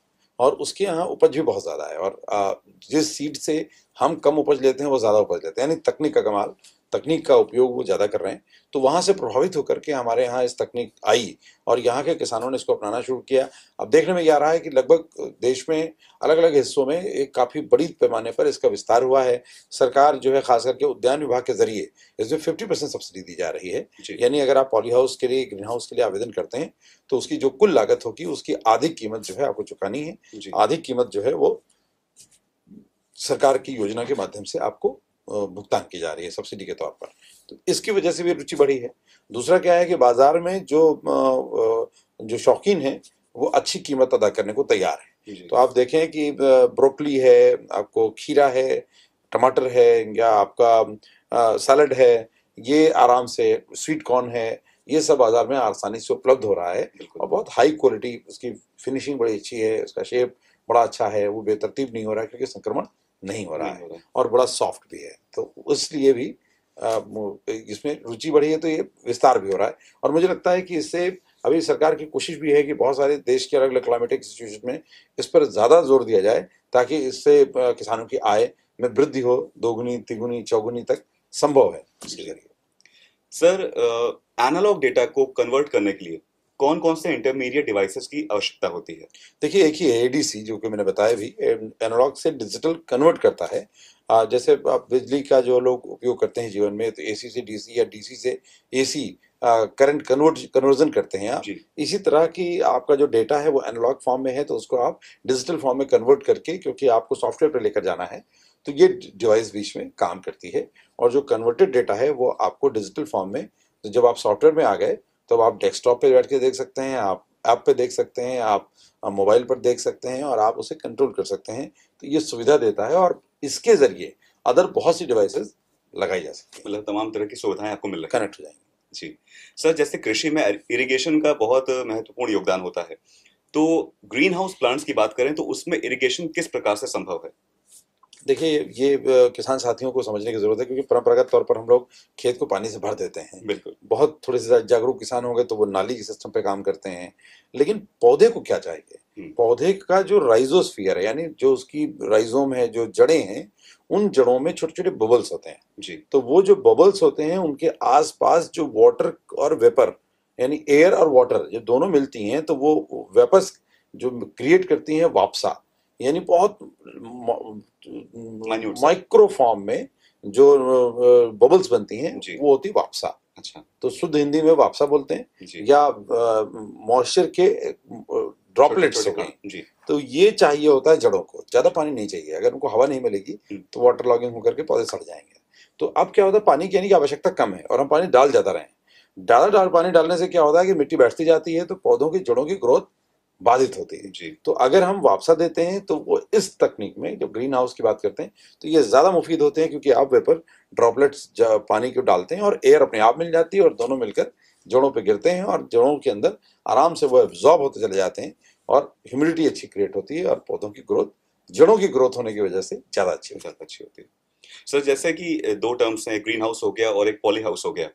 और उसके यहाँ उपज भी बहुत ज़्यादा है और जिस सीड से हम कम उपज लेते हैं वो ज़्यादा उपज लेते हैं यानी तकनीक का कमाल तकनीक का उपयोग वो ज़्यादा कर रहे हैं तो वहाँ से प्रभावित होकर के हमारे यहाँ इस तकनीक आई और यहाँ के किसानों ने इसको अपनाना शुरू किया अब देखने में ये आ रहा है कि लगभग देश में अलग अलग हिस्सों में एक काफ़ी बड़ी पैमाने पर इसका विस्तार हुआ है सरकार जो है खास करके उद्यान विभाग के जरिए इसमें फिफ्टी परसेंट सब्सिडी दी जा रही है यानी अगर आप पॉली हाउस के लिए ग्रीन हाउस के लिए आवेदन करते हैं तो उसकी जो कुल लागत होगी उसकी आधिक कीमत जो है आपको चुकानी है आधिक कीमत जो है वो सरकार की योजना के माध्यम से आपको भुगतान की जा रही है सब्सिडी के तौर पर तो इसकी वजह से भी रुचि बढ़ी है दूसरा क्या है कि बाजार में जो जो शौकीन है वो अच्छी कीमत अदा करने को तैयार है तो आप देखें कि ब्रोकली है आपको खीरा है टमाटर है या आपका सैलड है ये आराम से स्वीट कॉर्न है ये सब बाजार में आसानी से उपलब्ध हो रहा है और बहुत हाई क्वालिटी उसकी फिनिशिंग बड़ी अच्छी है उसका शेप बड़ा अच्छा है वो बेतरतीब नहीं हो रहा है क्योंकि संक्रमण नहीं हो रहा है और बड़ा सॉफ्ट भी है तो इसलिए भी इसमें रुचि बढ़ी है तो ये विस्तार भी हो रहा है और मुझे लगता है कि इससे अभी सरकार की कोशिश भी है कि बहुत सारे देश के अलग अलग क्लाइमेटिक सिचुएशन में इस पर ज़्यादा जोर दिया जाए ताकि इससे किसानों की आय में वृद्धि हो दोगुनी तिगुनी चौगुनी तक संभव है इसके जरिए सर एनालॉग डेटा को कन्वर्ट करने के लिए कौन कौन से इंटरमीडिएट डिवाइसेस की आवश्यकता होती है देखिए एक ही एडीसी जो कि मैंने बताया भी एनालॉग से डिजिटल कन्वर्ट करता है जैसे आप बिजली का जो लोग उपयोग करते हैं जीवन में तो एसी से डीसी या डीसी से एसी करंट कन्वर्ट कन्वर्जन करते हैं आप इसी तरह की आपका जो डेटा है वो एनालॉग फॉर्म में है तो उसको आप डिजिटल फॉर्म में कन्वर्ट करके क्योंकि आपको सॉफ्टवेयर पर लेकर जाना है तो ये डिवाइस बीच में काम करती है और जो कन्वर्टेड डेटा है वो आपको डिजिटल फॉर्म में तो जब आप सॉफ्टवेयर में आ गए तो आप डेस्कटॉप पे बैठ के देख सकते हैं आप ऐप पे देख सकते हैं आप मोबाइल पर देख सकते हैं और आप उसे कंट्रोल कर सकते हैं तो ये सुविधा देता है और इसके ज़रिए अदर बहुत सी डिवाइसेस लगाई जा सकती है मतलब तमाम तरह की सुविधाएं आपको मिल रही कनेक्ट हो जाएंगी जी सर जैसे कृषि में इरिगेशन का बहुत महत्वपूर्ण योगदान होता है तो ग्रीन हाउस प्लांट्स की बात करें तो उसमें इरिगेशन किस प्रकार से संभव है देखिए ये किसान साथियों को समझने की जरूरत है क्योंकि परंपरागत तौर पर हम लोग खेत को पानी से भर देते हैं बिल्कुल बहुत थोड़े से जागरूक किसान होंगे तो वो नाली के सिस्टम पे काम करते हैं लेकिन पौधे को क्या चाहिए पौधे का जो राइजोस्फियर है यानी जो उसकी राइजोम है जो जड़े हैं उन जड़ों में छोटे छोटे बबल्स होते हैं जी तो वो जो बबल्स होते हैं उनके आसपास जो वाटर और वेपर यानी एयर और वाटर जब दोनों मिलती हैं तो वो वेपर्स जो क्रिएट करती हैं वापसा यानी बहुत माइक्रो फॉर्म में जो बबल्स बनती हैं वो होती वापसा अच्छा तो शुद्ध हिंदी में वापसा बोलते हैं या मॉइस्चर के ड्रॉपलेट्स हो गए तो ये चाहिए होता है जड़ों को ज्यादा पानी नहीं चाहिए अगर उनको हवा नहीं मिलेगी हम्म। तो वाटर लॉगिंग होकर के पौधे सड़ जाएंगे तो अब क्या होता है पानी की यानी कि आवश्यकता कम है और हम पानी डाल जाता रहे ज्यादा डाल पानी डालने से क्या होता है कि मिट्टी बैठती जाती है तो पौधों की जड़ों की ग्रोथ बाधित होती है जी तो अगर हम वापसा देते हैं तो वो इस तकनीक में जब ग्रीन हाउस की बात करते हैं तो ये ज़्यादा मुफीद होते हैं क्योंकि आप वेपर ड्रॉपलेट्स पानी को डालते हैं और एयर अपने आप मिल जाती है और दोनों मिलकर जड़ों पे गिरते हैं और जड़ों के अंदर आराम से वो एब्जॉर्ब होते चले जाते हैं और ह्यूमिडिटी अच्छी क्रिएट होती है और पौधों की ग्रोथ जड़ों की ग्रोथ होने की वजह से ज़्यादा अच्छी ज़्यादा अच्छी होती है सर जैसे कि दो टर्म्स हैं ग्रीन हाउस हो गया और एक पॉली हाउस हो गया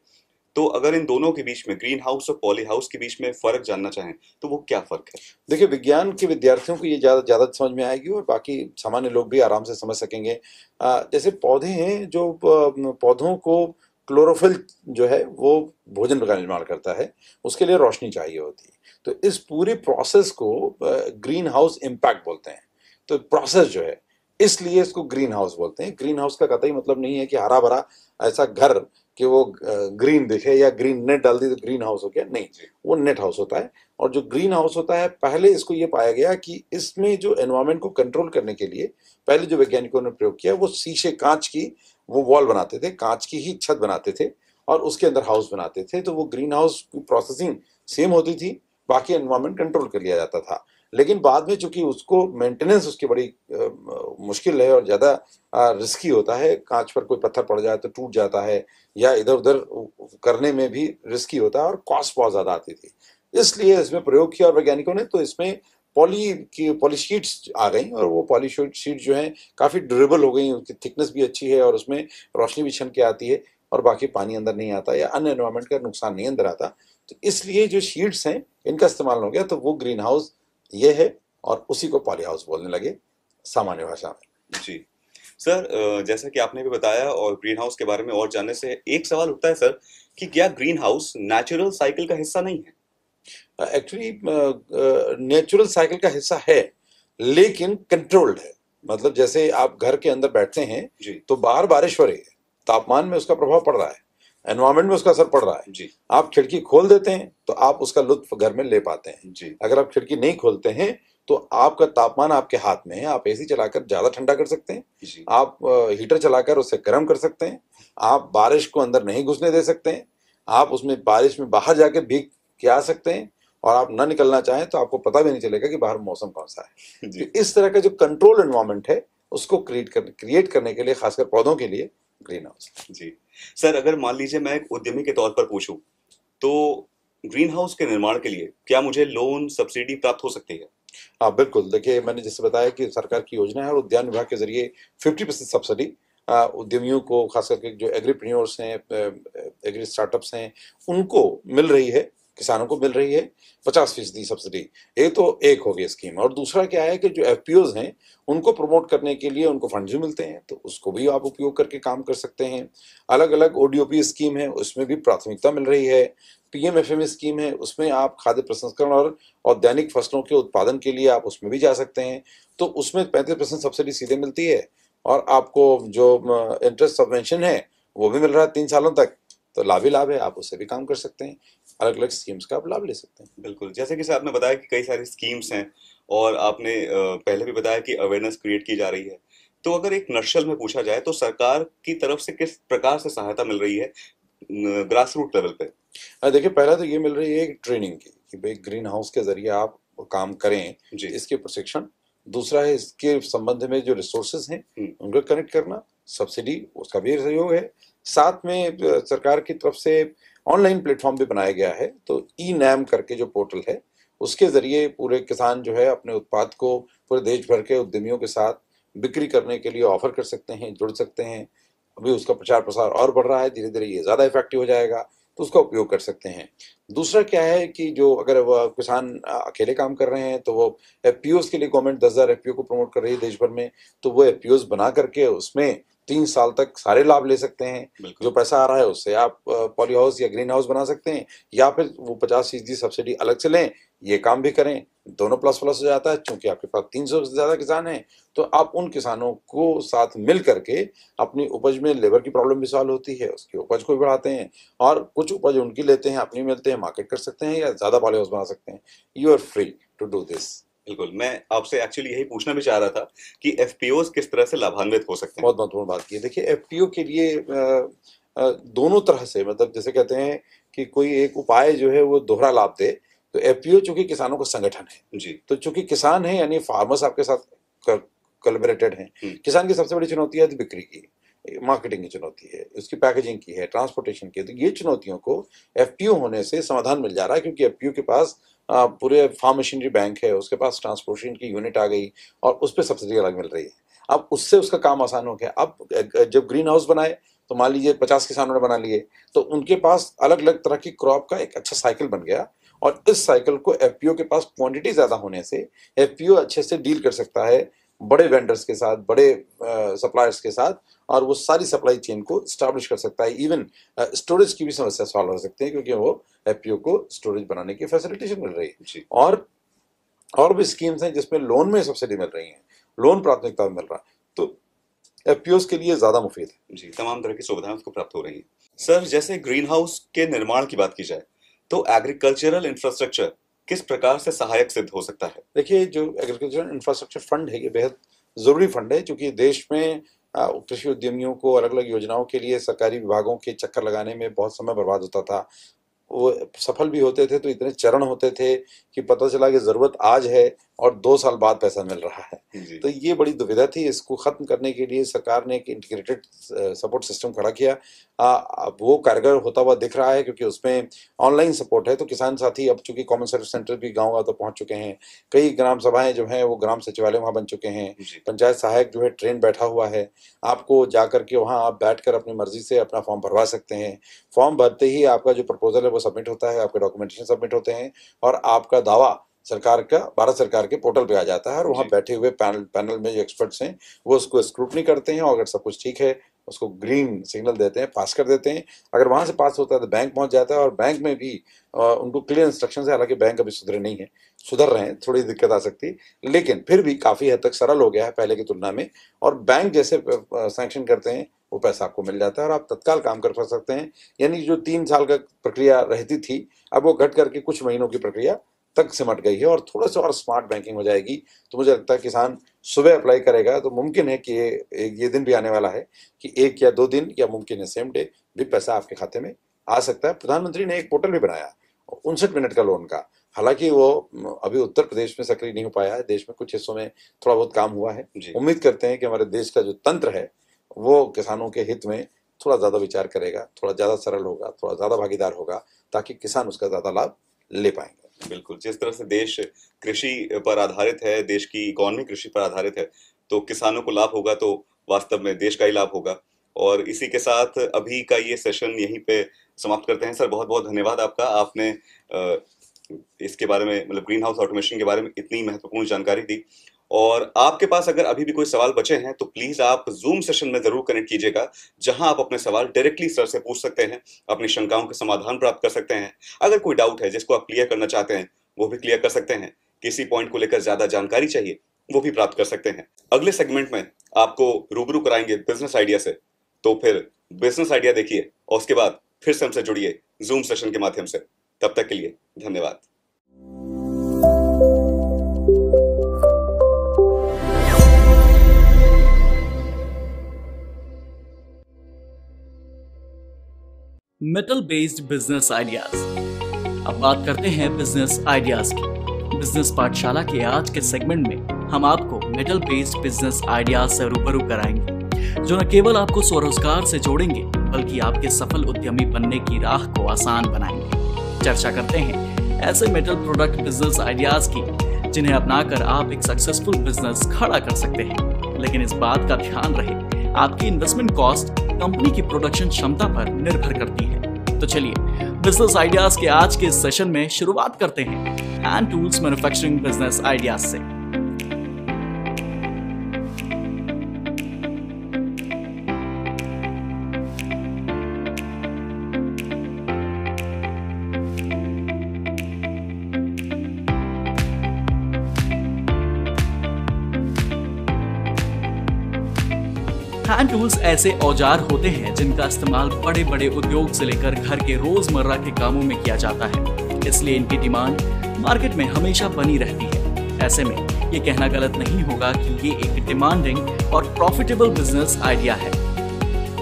तो अगर इन दोनों के बीच में ग्रीन हाउस और पॉली हाउस के बीच में फर्क जानना चाहें तो वो क्या फर्क है देखिए विज्ञान के विद्यार्थियों को ये ज़्यादा ज़्यादा समझ में आएगी और बाकी सामान्य लोग भी आराम से समझ सकेंगे जैसे पौधे हैं जो पौधों को क्लोरोफिल जो है वो भोजन का निर्माण करता है उसके लिए रोशनी चाहिए होती है तो इस पूरे प्रोसेस को ग्रीन हाउस इम्पैक्ट बोलते हैं तो प्रोसेस जो है इसलिए इसको ग्रीन हाउस बोलते हैं ग्रीन हाउस का कतई मतलब नहीं है कि हरा भरा ऐसा घर कि वो ग्रीन दिखे या ग्रीन नेट डाल दी तो ग्रीन हाउस हो गया नहीं वो नेट हाउस होता है और जो ग्रीन हाउस होता है पहले इसको ये पाया गया कि इसमें जो एनवायरमेंट को कंट्रोल करने के लिए पहले जो वैज्ञानिकों ने प्रयोग किया वो शीशे कांच की वो वॉल बनाते थे कांच की ही छत बनाते थे और उसके अंदर हाउस बनाते थे तो वो ग्रीन हाउस की प्रोसेसिंग सेम होती थी बाकी एनवायरमेंट कंट्रोल कर लिया जाता था लेकिन बाद में चूंकि उसको मेंटेनेंस उसकी बड़ी आ, मुश्किल है और ज़्यादा रिस्की होता है कांच पर कोई पत्थर पड़ जाए तो टूट जाता है या इधर उधर करने में भी रिस्की होता है और कॉस्ट बहुत ज़्यादा आती थी इसलिए इसमें प्रयोग किया और वैज्ञानिकों ने तो इसमें पॉली की पॉली शीट्स आ गई और वो पॉली शीट जो हैं काफ़ी ड्यूरेबल हो गई उसकी थिकनेस भी अच्छी है और उसमें रोशनी भी छन के आती है और बाकी पानी अंदर नहीं आता या अन्य इन्वायरमेंट का नुकसान नहीं अंदर आता तो इसलिए जो शीट्स हैं इनका इस्तेमाल हो गया तो वो ग्रीन हाउस ये है और उसी को पॉली हाउस बोलने लगे सामान्य भाषा में जी सर जैसा कि आपने भी बताया और ग्रीन हाउस के बारे में और जानने से एक सवाल उठता है सर कि क्या ग्रीन हाउस नेचुरल साइकिल का हिस्सा नहीं है एक्चुअली नेचुरल साइकिल का हिस्सा है लेकिन कंट्रोल्ड है मतलब जैसे आप घर के अंदर बैठते हैं तो बाहर बारिश हो रही है तापमान में उसका प्रभाव पड़ रहा है एनवायरमेंट में उसका असर पड़ रहा है जी आप खिड़की खोल देते हैं तो आप उसका लुत्फ घर में ले पाते हैं जी अगर आप खिड़की नहीं खोलते हैं तो आपका तापमान आपके हाथ में है आप एसी चलाकर ज्यादा ठंडा कर सकते हैं आप हीटर चलाकर उसे गर्म कर सकते हैं आप बारिश को अंदर नहीं घुसने दे सकते हैं आप उसमें बारिश में बाहर जाके भीग के आ सकते हैं और आप ना निकलना चाहें तो आपको पता भी नहीं चलेगा कि बाहर मौसम कौन सा है जी। तो इस तरह का जो कंट्रोल एनवायरमेंट है उसको क्रिएट कर क्रिएट करने के लिए खासकर पौधों के लिए ग्रीन हाउस जी सर अगर मान लीजिए मैं एक उद्यमी के तौर पर पूछूं तो ग्रीन हाउस के निर्माण के लिए क्या मुझे लोन सब्सिडी प्राप्त हो सकती है हाँ बिल्कुल देखिए मैंने जैसे बताया कि सरकार की योजना है और उद्यान विभाग के जरिए 50 परसेंट सब्सिडी उद्यमियों को खास करके जो एग्रीप्रीनियोर्स हैं एग्री स्टार्टअप्स हैं उनको मिल रही है किसानों को मिल रही है पचास फीसदी सब्सिडी ये तो एक हो गया स्कीम और दूसरा क्या है कि जो एफ हैं उनको प्रमोट करने के लिए उनको फंड भी मिलते हैं तो उसको भी आप उपयोग करके काम कर सकते हैं अलग अलग ओ स्कीम है उसमें भी प्राथमिकता मिल रही है पीएमएफएम स्कीम है उसमें आप खाद्य प्रसंस्करण और औद्यानिक फसलों के उत्पादन के लिए आप उसमें भी जा सकते हैं तो उसमें पैंतीस परसेंट सब्सिडी सीधे मिलती है और आपको जो इंटरेस्ट सबवेंशन है वो भी मिल रहा है तीन सालों तक तो लाभ ही लाभ है आप उससे भी काम कर सकते हैं अलग अलग स्कीम्स का आप लाभ ले सकते हैं बिल्कुल जैसे कि सर आपने बताया कि कई सारी स्कीम्स हैं और आपने पहले भी बताया कि अवेयरनेस क्रिएट की जा रही है तो अगर एक नर्सल में पूछा जाए तो सरकार की तरफ से किस प्रकार से सहायता मिल रही है ग्रास रूट लेवल पे देखिए पहला तो ये मिल रही है एक ट्रेनिंग की कि भाई ग्रीन हाउस के जरिए आप काम करें जी। इसके प्रशिक्षण दूसरा है इसके संबंध में जो रिसोर्सेज हैं हम्म। उनको कनेक्ट करना सब्सिडी उसका भी सहयोग है साथ में सरकार की तरफ से ऑनलाइन प्लेटफॉर्म भी बनाया गया है तो ई e नैम करके जो पोर्टल है उसके जरिए पूरे किसान जो है अपने उत्पाद को पूरे देश भर के उद्यमियों के साथ बिक्री करने के लिए ऑफर कर सकते हैं जुड़ सकते हैं अभी उसका प्रचार प्रसार और बढ़ रहा है धीरे धीरे ये ज़्यादा इफेक्टिव हो जाएगा तो उसका उपयोग कर सकते हैं दूसरा क्या है कि जो अगर वह किसान अकेले काम कर रहे हैं तो वो एफ के लिए गवर्नमेंट दस हज़ार एफ को प्रमोट कर रही है देश भर में तो वो एफ बना करके उसमें तीन साल तक सारे लाभ ले सकते हैं जो पैसा आ रहा है उससे आप पॉली हाउस या ग्रीन हाउस बना सकते हैं या फिर वो पचास फीसदी सब्सिडी अलग से लें ये काम भी करें दोनों प्लस प्लस हो जाता है क्योंकि आपके पास तीन सौ से ज़्यादा किसान हैं तो आप उन किसानों को साथ मिल करके अपनी उपज में लेबर की प्रॉब्लम भी सॉल्व होती है उसकी उपज को भी बढ़ाते हैं और कुछ उपज उनकी लेते हैं अपनी मिलते हैं मार्केट कर सकते हैं या ज़्यादा पॉली हाउस बना सकते हैं you are free to do this बिल्कुल मैं आपसे एक्चुअली यही पूछना भी चाह रहा था कि एफ किस तरह से लाभान्वित हो सकते हैं बहुत महत्वपूर्ण बात की देखिए एफ के लिए दोनों तरह से मतलब जैसे कहते हैं कि कोई एक उपाय जो है वो दोहरा लाभ दे तो एफ पी चूंकि किसानों का संगठन है जी तो चूंकि किसान है यानी फार्मर्स आपके साथ कर, कोलेबरेटेड हैं हम्म। किसान की सबसे बड़ी चुनौती है बिक्री की मार्केटिंग की चुनौती है उसकी पैकेजिंग की है ट्रांसपोर्टेशन की है तो ये चुनौतियों को एफ होने से समाधान मिल जा रहा है क्योंकि एफ के पास पूरे फार्म मशीनरी बैंक है उसके पास ट्रांसपोर्टेशन की यूनिट आ गई और उस पर सब्सिडी अलग मिल रही है अब उससे उसका काम आसान हो गया अब जब ग्रीन हाउस बनाए तो मान लीजिए पचास किसानों ने बना लिए तो उनके पास अलग अलग तरह की क्रॉप का एक अच्छा साइकिल बन गया और इस साइकिल को एफ के पास क्वांटिटी ज़्यादा होने से एफ अच्छे से डील कर सकता है बड़े वेंडर्स के साथ बड़े सप्लायर्स uh, के साथ और वो सारी सप्लाई चेन को स्टैब्लिश कर सकता है इवन स्टोरेज uh, की भी समस्या सॉल्व हो सकती है क्योंकि वो एफ को स्टोरेज बनाने की फैसिलिटेशन मिल रही है और और भी स्कीम्स हैं जिसमें लोन में सब्सिडी मिल रही है लोन प्राथमिकता में मिल रहा है तो एफ के लिए ज़्यादा मुफीद है जी तमाम तरह की सुविधाएं उसको प्राप्त हो रही है सर जैसे ग्रीन हाउस के निर्माण की बात की जाए तो एग्रीकल्चरल इंफ्रास्ट्रक्चर किस प्रकार से सहायक सिद्ध हो सकता है देखिए जो एग्रीकल्चर इंफ्रास्ट्रक्चर फंड है ये बेहद ज़रूरी फंड है क्योंकि देश में कृषि उद्यमियों को अलग अलग योजनाओं के लिए सरकारी विभागों के चक्कर लगाने में बहुत समय बर्बाद होता था वो सफल भी होते थे तो इतने चरण होते थे कि पता चला कि ज़रूरत आज है और दो साल बाद पैसा मिल रहा है तो ये बड़ी दुविधा थी इसको ख़त्म करने के लिए सरकार ने एक इंटीग्रेटेड सपोर्ट सिस्टम खड़ा किया वो कारगर होता हुआ दिख रहा है क्योंकि उसमें ऑनलाइन सपोर्ट है तो किसान साथी अब चूंकि कॉमन सर्विस सेंटर भी गाँव गाँव तक तो पहुंच चुके हैं कई ग्राम सभाएं जो हैं वो ग्राम सचिवालय वहाँ बन चुके हैं पंचायत सहायक जो है ट्रेन बैठा हुआ है आपको जाकर के वहाँ आप बैठ कर अपनी मर्जी से अपना फॉर्म भरवा सकते हैं फॉर्म भरते ही आपका जो प्रपोजल है वो सबमिट होता है आपके डॉक्यूमेंटेशन सबमिट होते हैं और आपका दावा सरकार का भारत सरकार के पोर्टल पे आ जाता है और वहाँ बैठे हुए पैनल पैनल में जो एक्सपर्ट्स हैं वो उसको स्क्रूटनी करते हैं और अगर सब कुछ ठीक है उसको ग्रीन सिग्नल देते हैं पास कर देते हैं अगर वहाँ से पास होता है तो बैंक पहुँच जाता है और बैंक में भी उनको क्लियर इंस्ट्रक्शन है हालांकि बैंक अभी सुधरे नहीं है सुधर रहे हैं थोड़ी दिक्कत आ सकती है लेकिन फिर भी काफ़ी हद तक सरल हो गया है पहले की तुलना में और बैंक जैसे सैंक्शन करते हैं वो पैसा आपको मिल जाता है और आप तत्काल काम कर सकते हैं यानी जो तीन साल का प्रक्रिया रहती थी अब वो घट करके कुछ महीनों की प्रक्रिया तक सिमट गई है और थोड़ा सा और स्मार्ट बैंकिंग हो जाएगी तो मुझे लगता है किसान सुबह अप्लाई करेगा तो मुमकिन है कि ये ये दिन भी आने वाला है कि एक या दो दिन या मुमकिन है सेम डे भी पैसा आपके खाते में आ सकता है प्रधानमंत्री ने एक पोर्टल भी बनाया उनसठ मिनट का लोन का हालांकि वो अभी उत्तर प्रदेश में सक्रिय नहीं हो पाया है देश में कुछ हिस्सों में थोड़ा बहुत काम हुआ है उम्मीद करते हैं कि हमारे देश का जो तंत्र है वो किसानों के हित में थोड़ा ज़्यादा विचार करेगा थोड़ा ज़्यादा सरल होगा थोड़ा ज़्यादा भागीदार होगा ताकि किसान उसका ज़्यादा लाभ ले पाएंगे बिल्कुल जिस तरह से देश कृषि पर आधारित है देश की इकोनॉमी कृषि पर आधारित है तो किसानों को लाभ होगा तो वास्तव में देश का ही लाभ होगा और इसी के साथ अभी का ये सेशन यहीं पे समाप्त करते हैं सर बहुत बहुत धन्यवाद आपका आपने इसके बारे में मतलब ग्रीन हाउस ऑटोमेशन के बारे में इतनी महत्वपूर्ण जानकारी दी और आपके पास अगर अभी भी कोई सवाल बचे हैं तो प्लीज़ आप जूम सेशन में ज़रूर कनेक्ट कीजिएगा जहां आप अपने सवाल डायरेक्टली सर से पूछ सकते हैं अपनी शंकाओं के समाधान प्राप्त कर सकते हैं अगर कोई डाउट है जिसको आप क्लियर करना चाहते हैं वो भी क्लियर कर सकते हैं किसी पॉइंट को लेकर ज़्यादा जानकारी चाहिए वो भी प्राप्त कर सकते हैं अगले सेगमेंट में आपको रूबरू कराएंगे बिजनेस आइडिया से तो फिर बिजनेस आइडिया देखिए और उसके बाद फिर से हमसे जुड़िए जूम सेशन के माध्यम से तब तक के लिए धन्यवाद मेटल बेस्ड बिजनेस आइडियाज अब बात करते हैं बिजनेस आइडियाज की बिजनेस पाठशाला के आज के सेगमेंट में हम आपको मेटल बेस्ड बिजनेस आइडियाज से रूबरू कराएंगे जो न केवल आपको स्वरोजगार से जोड़ेंगे बल्कि आपके सफल उद्यमी बनने की राह को आसान बनाएंगे चर्चा करते हैं ऐसे मेटल प्रोडक्ट बिजनेस आइडियाज की जिन्हें अपनाकर आप एक सक्सेसफुल बिजनेस खड़ा कर सकते हैं लेकिन इस बात का ध्यान रहे आपकी इन्वेस्टमेंट कॉस्ट कंपनी की प्रोडक्शन क्षमता पर निर्भर करती है तो चलिए बिजनेस आइडियाज के आज के सेशन में शुरुआत करते हैं and tools manufacturing business ideas से टूल्स ऐसे औजार होते हैं जिनका इस्तेमाल बड़े बड़े उद्योग से लेकर घर के रोजमर्रा के कामों में किया जाता है इसलिए इनकी डिमांड मार्केट में हमेशा बनी रहती है ऐसे में ये कहना गलत नहीं होगा कि ये एक डिमांडिंग और प्रॉफिटेबल बिजनेस आइडिया है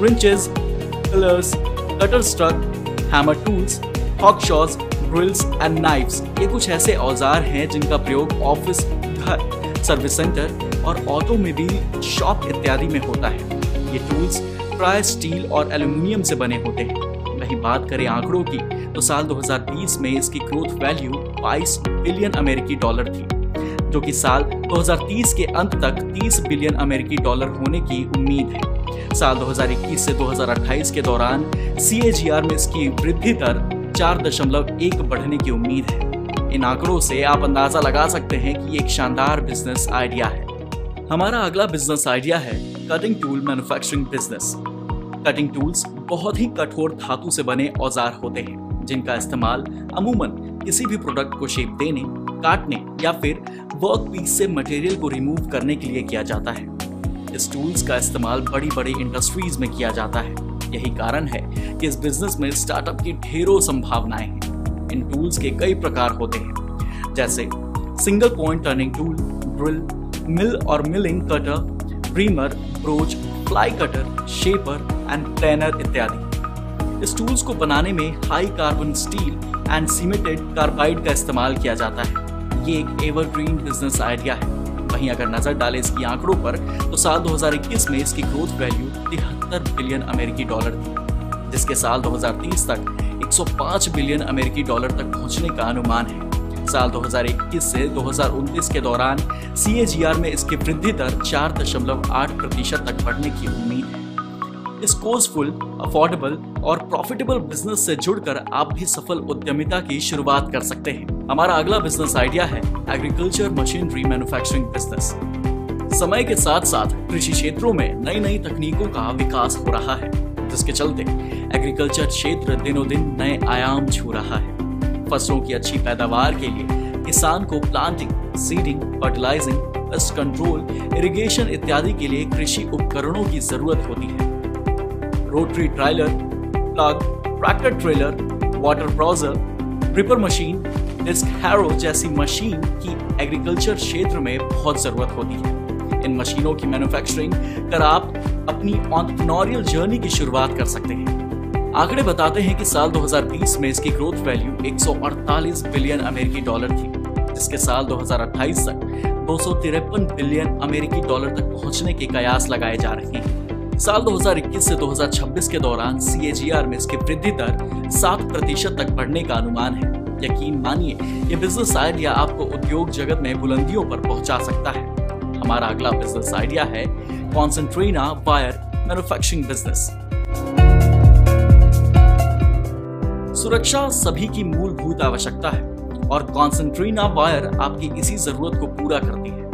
wrenches pliers cutter struck hammer tools hacksaws drills and knives ये कुछ ऐसे औजार हैं जिनका प्रयोग ऑफिस घर सर्विस सेंटर और ऑटो में भी शॉप इत्यादि में होता है ये टूल्स प्राय स्टील और एल्यूमिनियम से बने होते हैं वहीं बात करें आंकड़ों की तो साल 2020 में इसकी ग्रोथ वैल्यू 22 बिलियन अमेरिकी डॉलर थी जो कि साल 2030 के अंत तक 30 बिलियन अमेरिकी डॉलर होने की उम्मीद है साल 2021 से 2028 के दौरान सी में इसकी वृद्धि दर चार बढ़ने की उम्मीद है इन आंकड़ों से आप अंदाजा लगा सकते हैं कि एक शानदार बिजनेस आइडिया है हमारा अगला बिजनेस आइडिया है cutting tool manufacturing business cutting tools बहुत ही कठोर धातु से बने औजार होते हैं जिनका इस्तेमाल अमूमन किसी भी प्रोडक्ट को शेप देने काटने या फिर वर्क पीस से मटेरियल को रिमूव करने के लिए किया जाता है इस टूल्स का इस्तेमाल बड़ी बड़ी इंडस्ट्रीज में किया जाता है यही कारण है कि इस बिजनेस में स्टार्टअप की ढेरों संभावनाएं हैं इन टूल्स के कई प्रकार होते हैं जैसे single point turning tool drill mill और milling cutter trimmer broach fly cutter shaper and planer इत्यादि इस टूल्स को बनाने में high carbon steel and cemented carbide का इस्तेमाल किया जाता है ये एक एवरग्रीन बिजनेस आइडिया है वहीं अगर नजर डाले इसकी आंकड़ों पर तो साल 2021 में इसकी ग्रोथ वैल्यू तिहत्तर बिलियन अमेरिकी डॉलर थी जिसके साल 2030 तक 105 बिलियन अमेरिकी डॉलर तक पहुंचने का अनुमान है साल 2021 से 2029 के दौरान सी में इसकी वृद्धि दर चार दशमलव आठ प्रतिशत तक बढ़ने की उम्मीद है इस कोर्सफुल अफोर्डेबल और प्रॉफिटेबल बिजनेस से जुड़कर आप भी सफल उद्यमिता की शुरुआत कर सकते हैं हमारा अगला बिजनेस आइडिया है एग्रीकल्चर मशीनरी मैन्युफैक्चरिंग बिजनेस समय के साथ साथ कृषि क्षेत्रों में नई नई तकनीकों का विकास हो रहा है जिसके चलते एग्रीकल्चर क्षेत्र दिनों दिन नए आयाम छू रहा है फसलों की अच्छी पैदावार के लिए किसान को planting seeding fertilizing pest control irrigation इत्यादि के लिए कृषि उपकरणों की जरूरत होती है rotary tiller plough tractor trailer water bowser reaper machine disc harrow जैसी मशीन की एग्रीकल्चर क्षेत्र में बहुत जरूरत होती है इन मशीनों की मैन्युफैक्चरिंग कर आप अपनी ऑन्टरप्रनोरियल जर्नी की शुरुआत कर सकते हैं आंकड़े बताते हैं कि साल 2020 में इसकी ग्रोथ वैल्यू 148 बिलियन अमेरिकी डॉलर थी जिसके साल 2028 तक दो बिलियन अमेरिकी डॉलर तक पहुंचने के कयास लगाए जा रहे हैं साल 2021 से 2026 के दौरान सी में इसकी वृद्धि दर सात प्रतिशत तक बढ़ने का अनुमान है यकीन मानिए ये बिजनेस आइडिया आपको उद्योग जगत में बुलंदियों पर पहुंचा सकता है हमारा अगला बिजनेस आइडिया है कॉन्सेंट्रीना वायर मैन्युफैक्चरिंग बिजनेस सुरक्षा सभी की मूलभूत आवश्यकता है और कॉन्सेंट्रीना वायर आपकी इसी जरूरत को पूरा करती है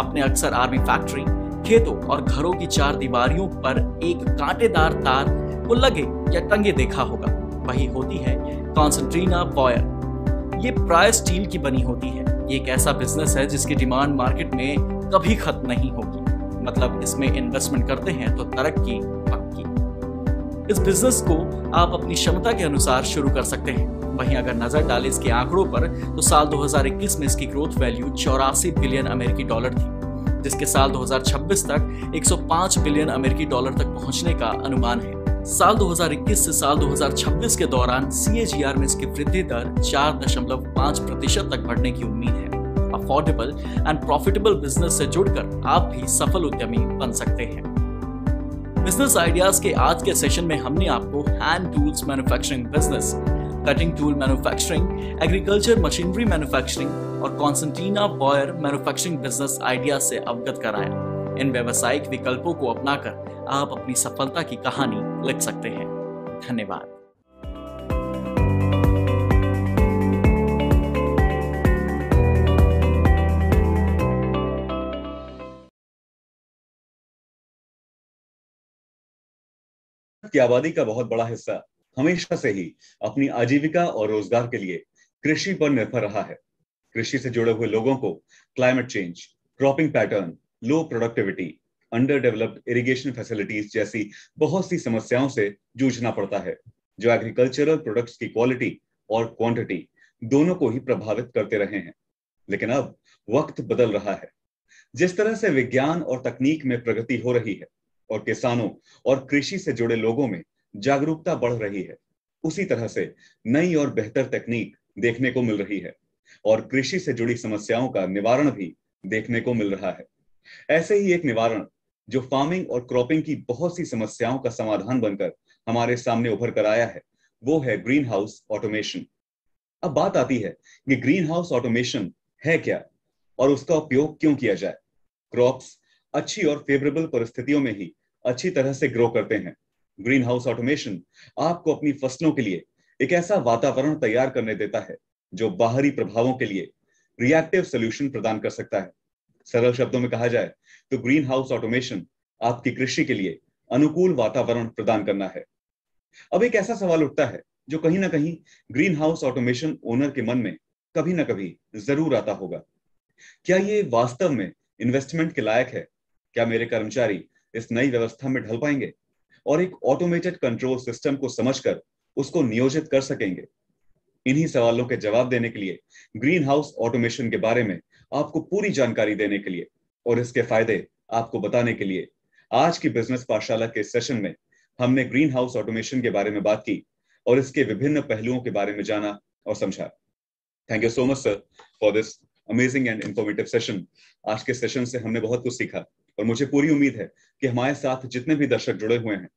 आपने अक्सर आर्मी फैक्ट्री खेतों और घरों की चार दीवारियों पर एक कांटेदार तार को लगे या टंगे देखा होगा वही होती है कॉन्सेंट्रीना वायर ये प्राय स्टील की बनी होती है ये एक ऐसा बिजनेस है जिसकी डिमांड मार्केट में कभी खत्म नहीं होगी मतलब इसमें इन्वेस्टमेंट करते हैं तो तरक्की पक्की इस बिजनेस को आप अपनी क्षमता के अनुसार शुरू कर सकते हैं वहीं अगर नजर डालें इसके आंकड़ों पर तो साल 2021 में इसकी ग्रोथ वैल्यू चौरासी बिलियन अमेरिकी डॉलर थी जिसके साल 2026 तक 105 बिलियन अमेरिकी डॉलर तक पहुंचने का अनुमान है साल 2021 से साल 2026 के दौरान सी में इसकी वृद्धि दर चार दशमलव पाँच प्रतिशत तक बढ़ने की उम्मीद है अफोर्डेबल एंड प्रॉफिटेबल बिजनेस से जुड़कर आप भी सफल उद्यमी बन सकते हैं बिजनेस आइडियाज के आज के सेशन में हमने आपको hand tools manufacturing business cutting tool manufacturing agriculture machinery manufacturing और concertina wire manufacturing business idea से अवगत कराया इन व्यावसायिक विकल्पों को अपनाकर आप अपनी सफलता की कहानी लिख सकते हैं धन्यवाद की आबादी का बहुत बड़ा हिस्सा हमेशा से ही अपनी आजीविका और रोजगार के लिए कृषि पर निर्भर रहा है कृषि से जुड़े हुए लोगों को climate change cropping pattern low productivity underdeveloped irrigation facilities जैसी बहुत सी समस्याओं से जूझना पड़ता है जो एग्रीकल्चरल प्रोडक्ट्स की क्वालिटी और क्वांटिटी दोनों को ही प्रभावित करते रहे हैं लेकिन अब वक्त बदल रहा है जिस तरह से विज्ञान और तकनीक में प्रगति हो रही है और किसानों और कृषि से जुड़े लोगों में जागरूकता बढ़ रही है उसी तरह से नई और बेहतर तकनीक देखने को मिल रही है और कृषि से जुड़ी समस्याओं का निवारण भी देखने को मिल रहा है ऐसे ही एक निवारण जो फार्मिंग और क्रॉपिंग की बहुत सी समस्याओं का समाधान बनकर हमारे सामने उभर कर आया है वो है ग्रीन हाउस ऑटोमेशन अब बात आती है कि ग्रीन हाउस ऑटोमेशन है क्या और उसका उपयोग क्यों किया जाए क्रॉप्स अच्छी और फेवरेबल परिस्थितियों में ही अच्छी तरह से ग्रो करते हैं ग्रीन हाउस ऑटोमेशन आपको अपनी फसलों के लिए एक ऐसा वातावरण तैयार करने देता है जो बाहरी प्रभावों के लिए रिएक्टिव सोल्यूशन प्रदान कर सकता है सरल शब्दों में कहा जाए तो ग्रीन हाउस ऑटोमेशन आपकी कृषि के लिए अनुकूल वातावरण प्रदान करना है अब एक ऐसा सवाल उठता है जो कहीं ना कहीं ग्रीन हाउस ऑटोमेशन ओनर के मन में कभी ना कभी जरूर आता होगा क्या ये वास्तव में इन्वेस्टमेंट के लायक है क्या मेरे कर्मचारी इस नई व्यवस्था में ढल पाएंगे और एक ऑटोमेटेड कंट्रोल सिस्टम को समझकर उसको नियोजित कर सकेंगे इन्हीं सवालों के जवाब देने के लिए ग्रीन हाउस ऑटोमेशन के बारे में आपको पूरी जानकारी देने के लिए और इसके फायदे आपको बताने के लिए आज की बिजनेस पाठशाला के सेशन में हमने ग्रीन हाउस ऑटोमेशन के बारे में बात की और इसके विभिन्न पहलुओं के बारे में जाना और समझा thank you so much sir for this amazing and informative session आज के सेशन से हमने बहुत कुछ सीखा और मुझे पूरी उम्मीद है कि हमारे साथ जितने भी दर्शक जुड़े हुए हैं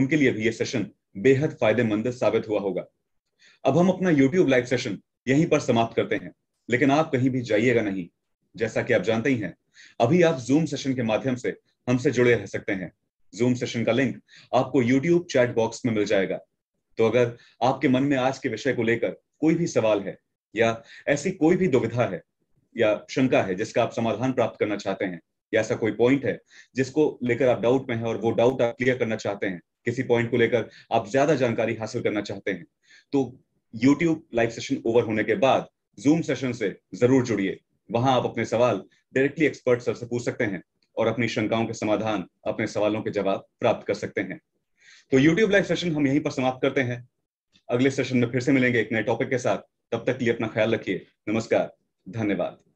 उनके लिए भी ये सेशन बेहद फायदेमंद साबित हुआ होगा अब हम अपना YouTube लाइव सेशन यहीं पर समाप्त करते हैं लेकिन आप कहीं भी जाइएगा नहीं जैसा कि आप जानते ही हैं अभी आप जूम सेशन के माध्यम से हमसे जुड़े रह सकते हैं जूम सेशन का लिंक आपको यूट्यूब चैट बॉक्स में मिल जाएगा तो अगर आपके मन में आज के विषय को लेकर कोई भी सवाल है या ऐसी कोई भी दुविधा है या शंका है जिसका आप समाधान प्राप्त करना चाहते हैं या ऐसा कोई पॉइंट है जिसको लेकर आप डाउट में हैं और वो डाउट आप क्लियर करना चाहते हैं किसी पॉइंट को लेकर आप ज्यादा जानकारी हासिल करना चाहते हैं तो यूट्यूब लाइव सेशन ओवर होने के बाद जूम सेशन से जरूर जुड़िए वहां आप अपने सवाल डायरेक्टली एक्सपर्ट सर से पूछ सकते हैं और अपनी शंकाओं के समाधान अपने सवालों के जवाब प्राप्त कर सकते हैं तो YouTube लाइव सेशन हम यहीं पर समाप्त करते हैं अगले सेशन में फिर से मिलेंगे एक नए टॉपिक के साथ तब तक लिए अपना ख्याल रखिए नमस्कार धन्यवाद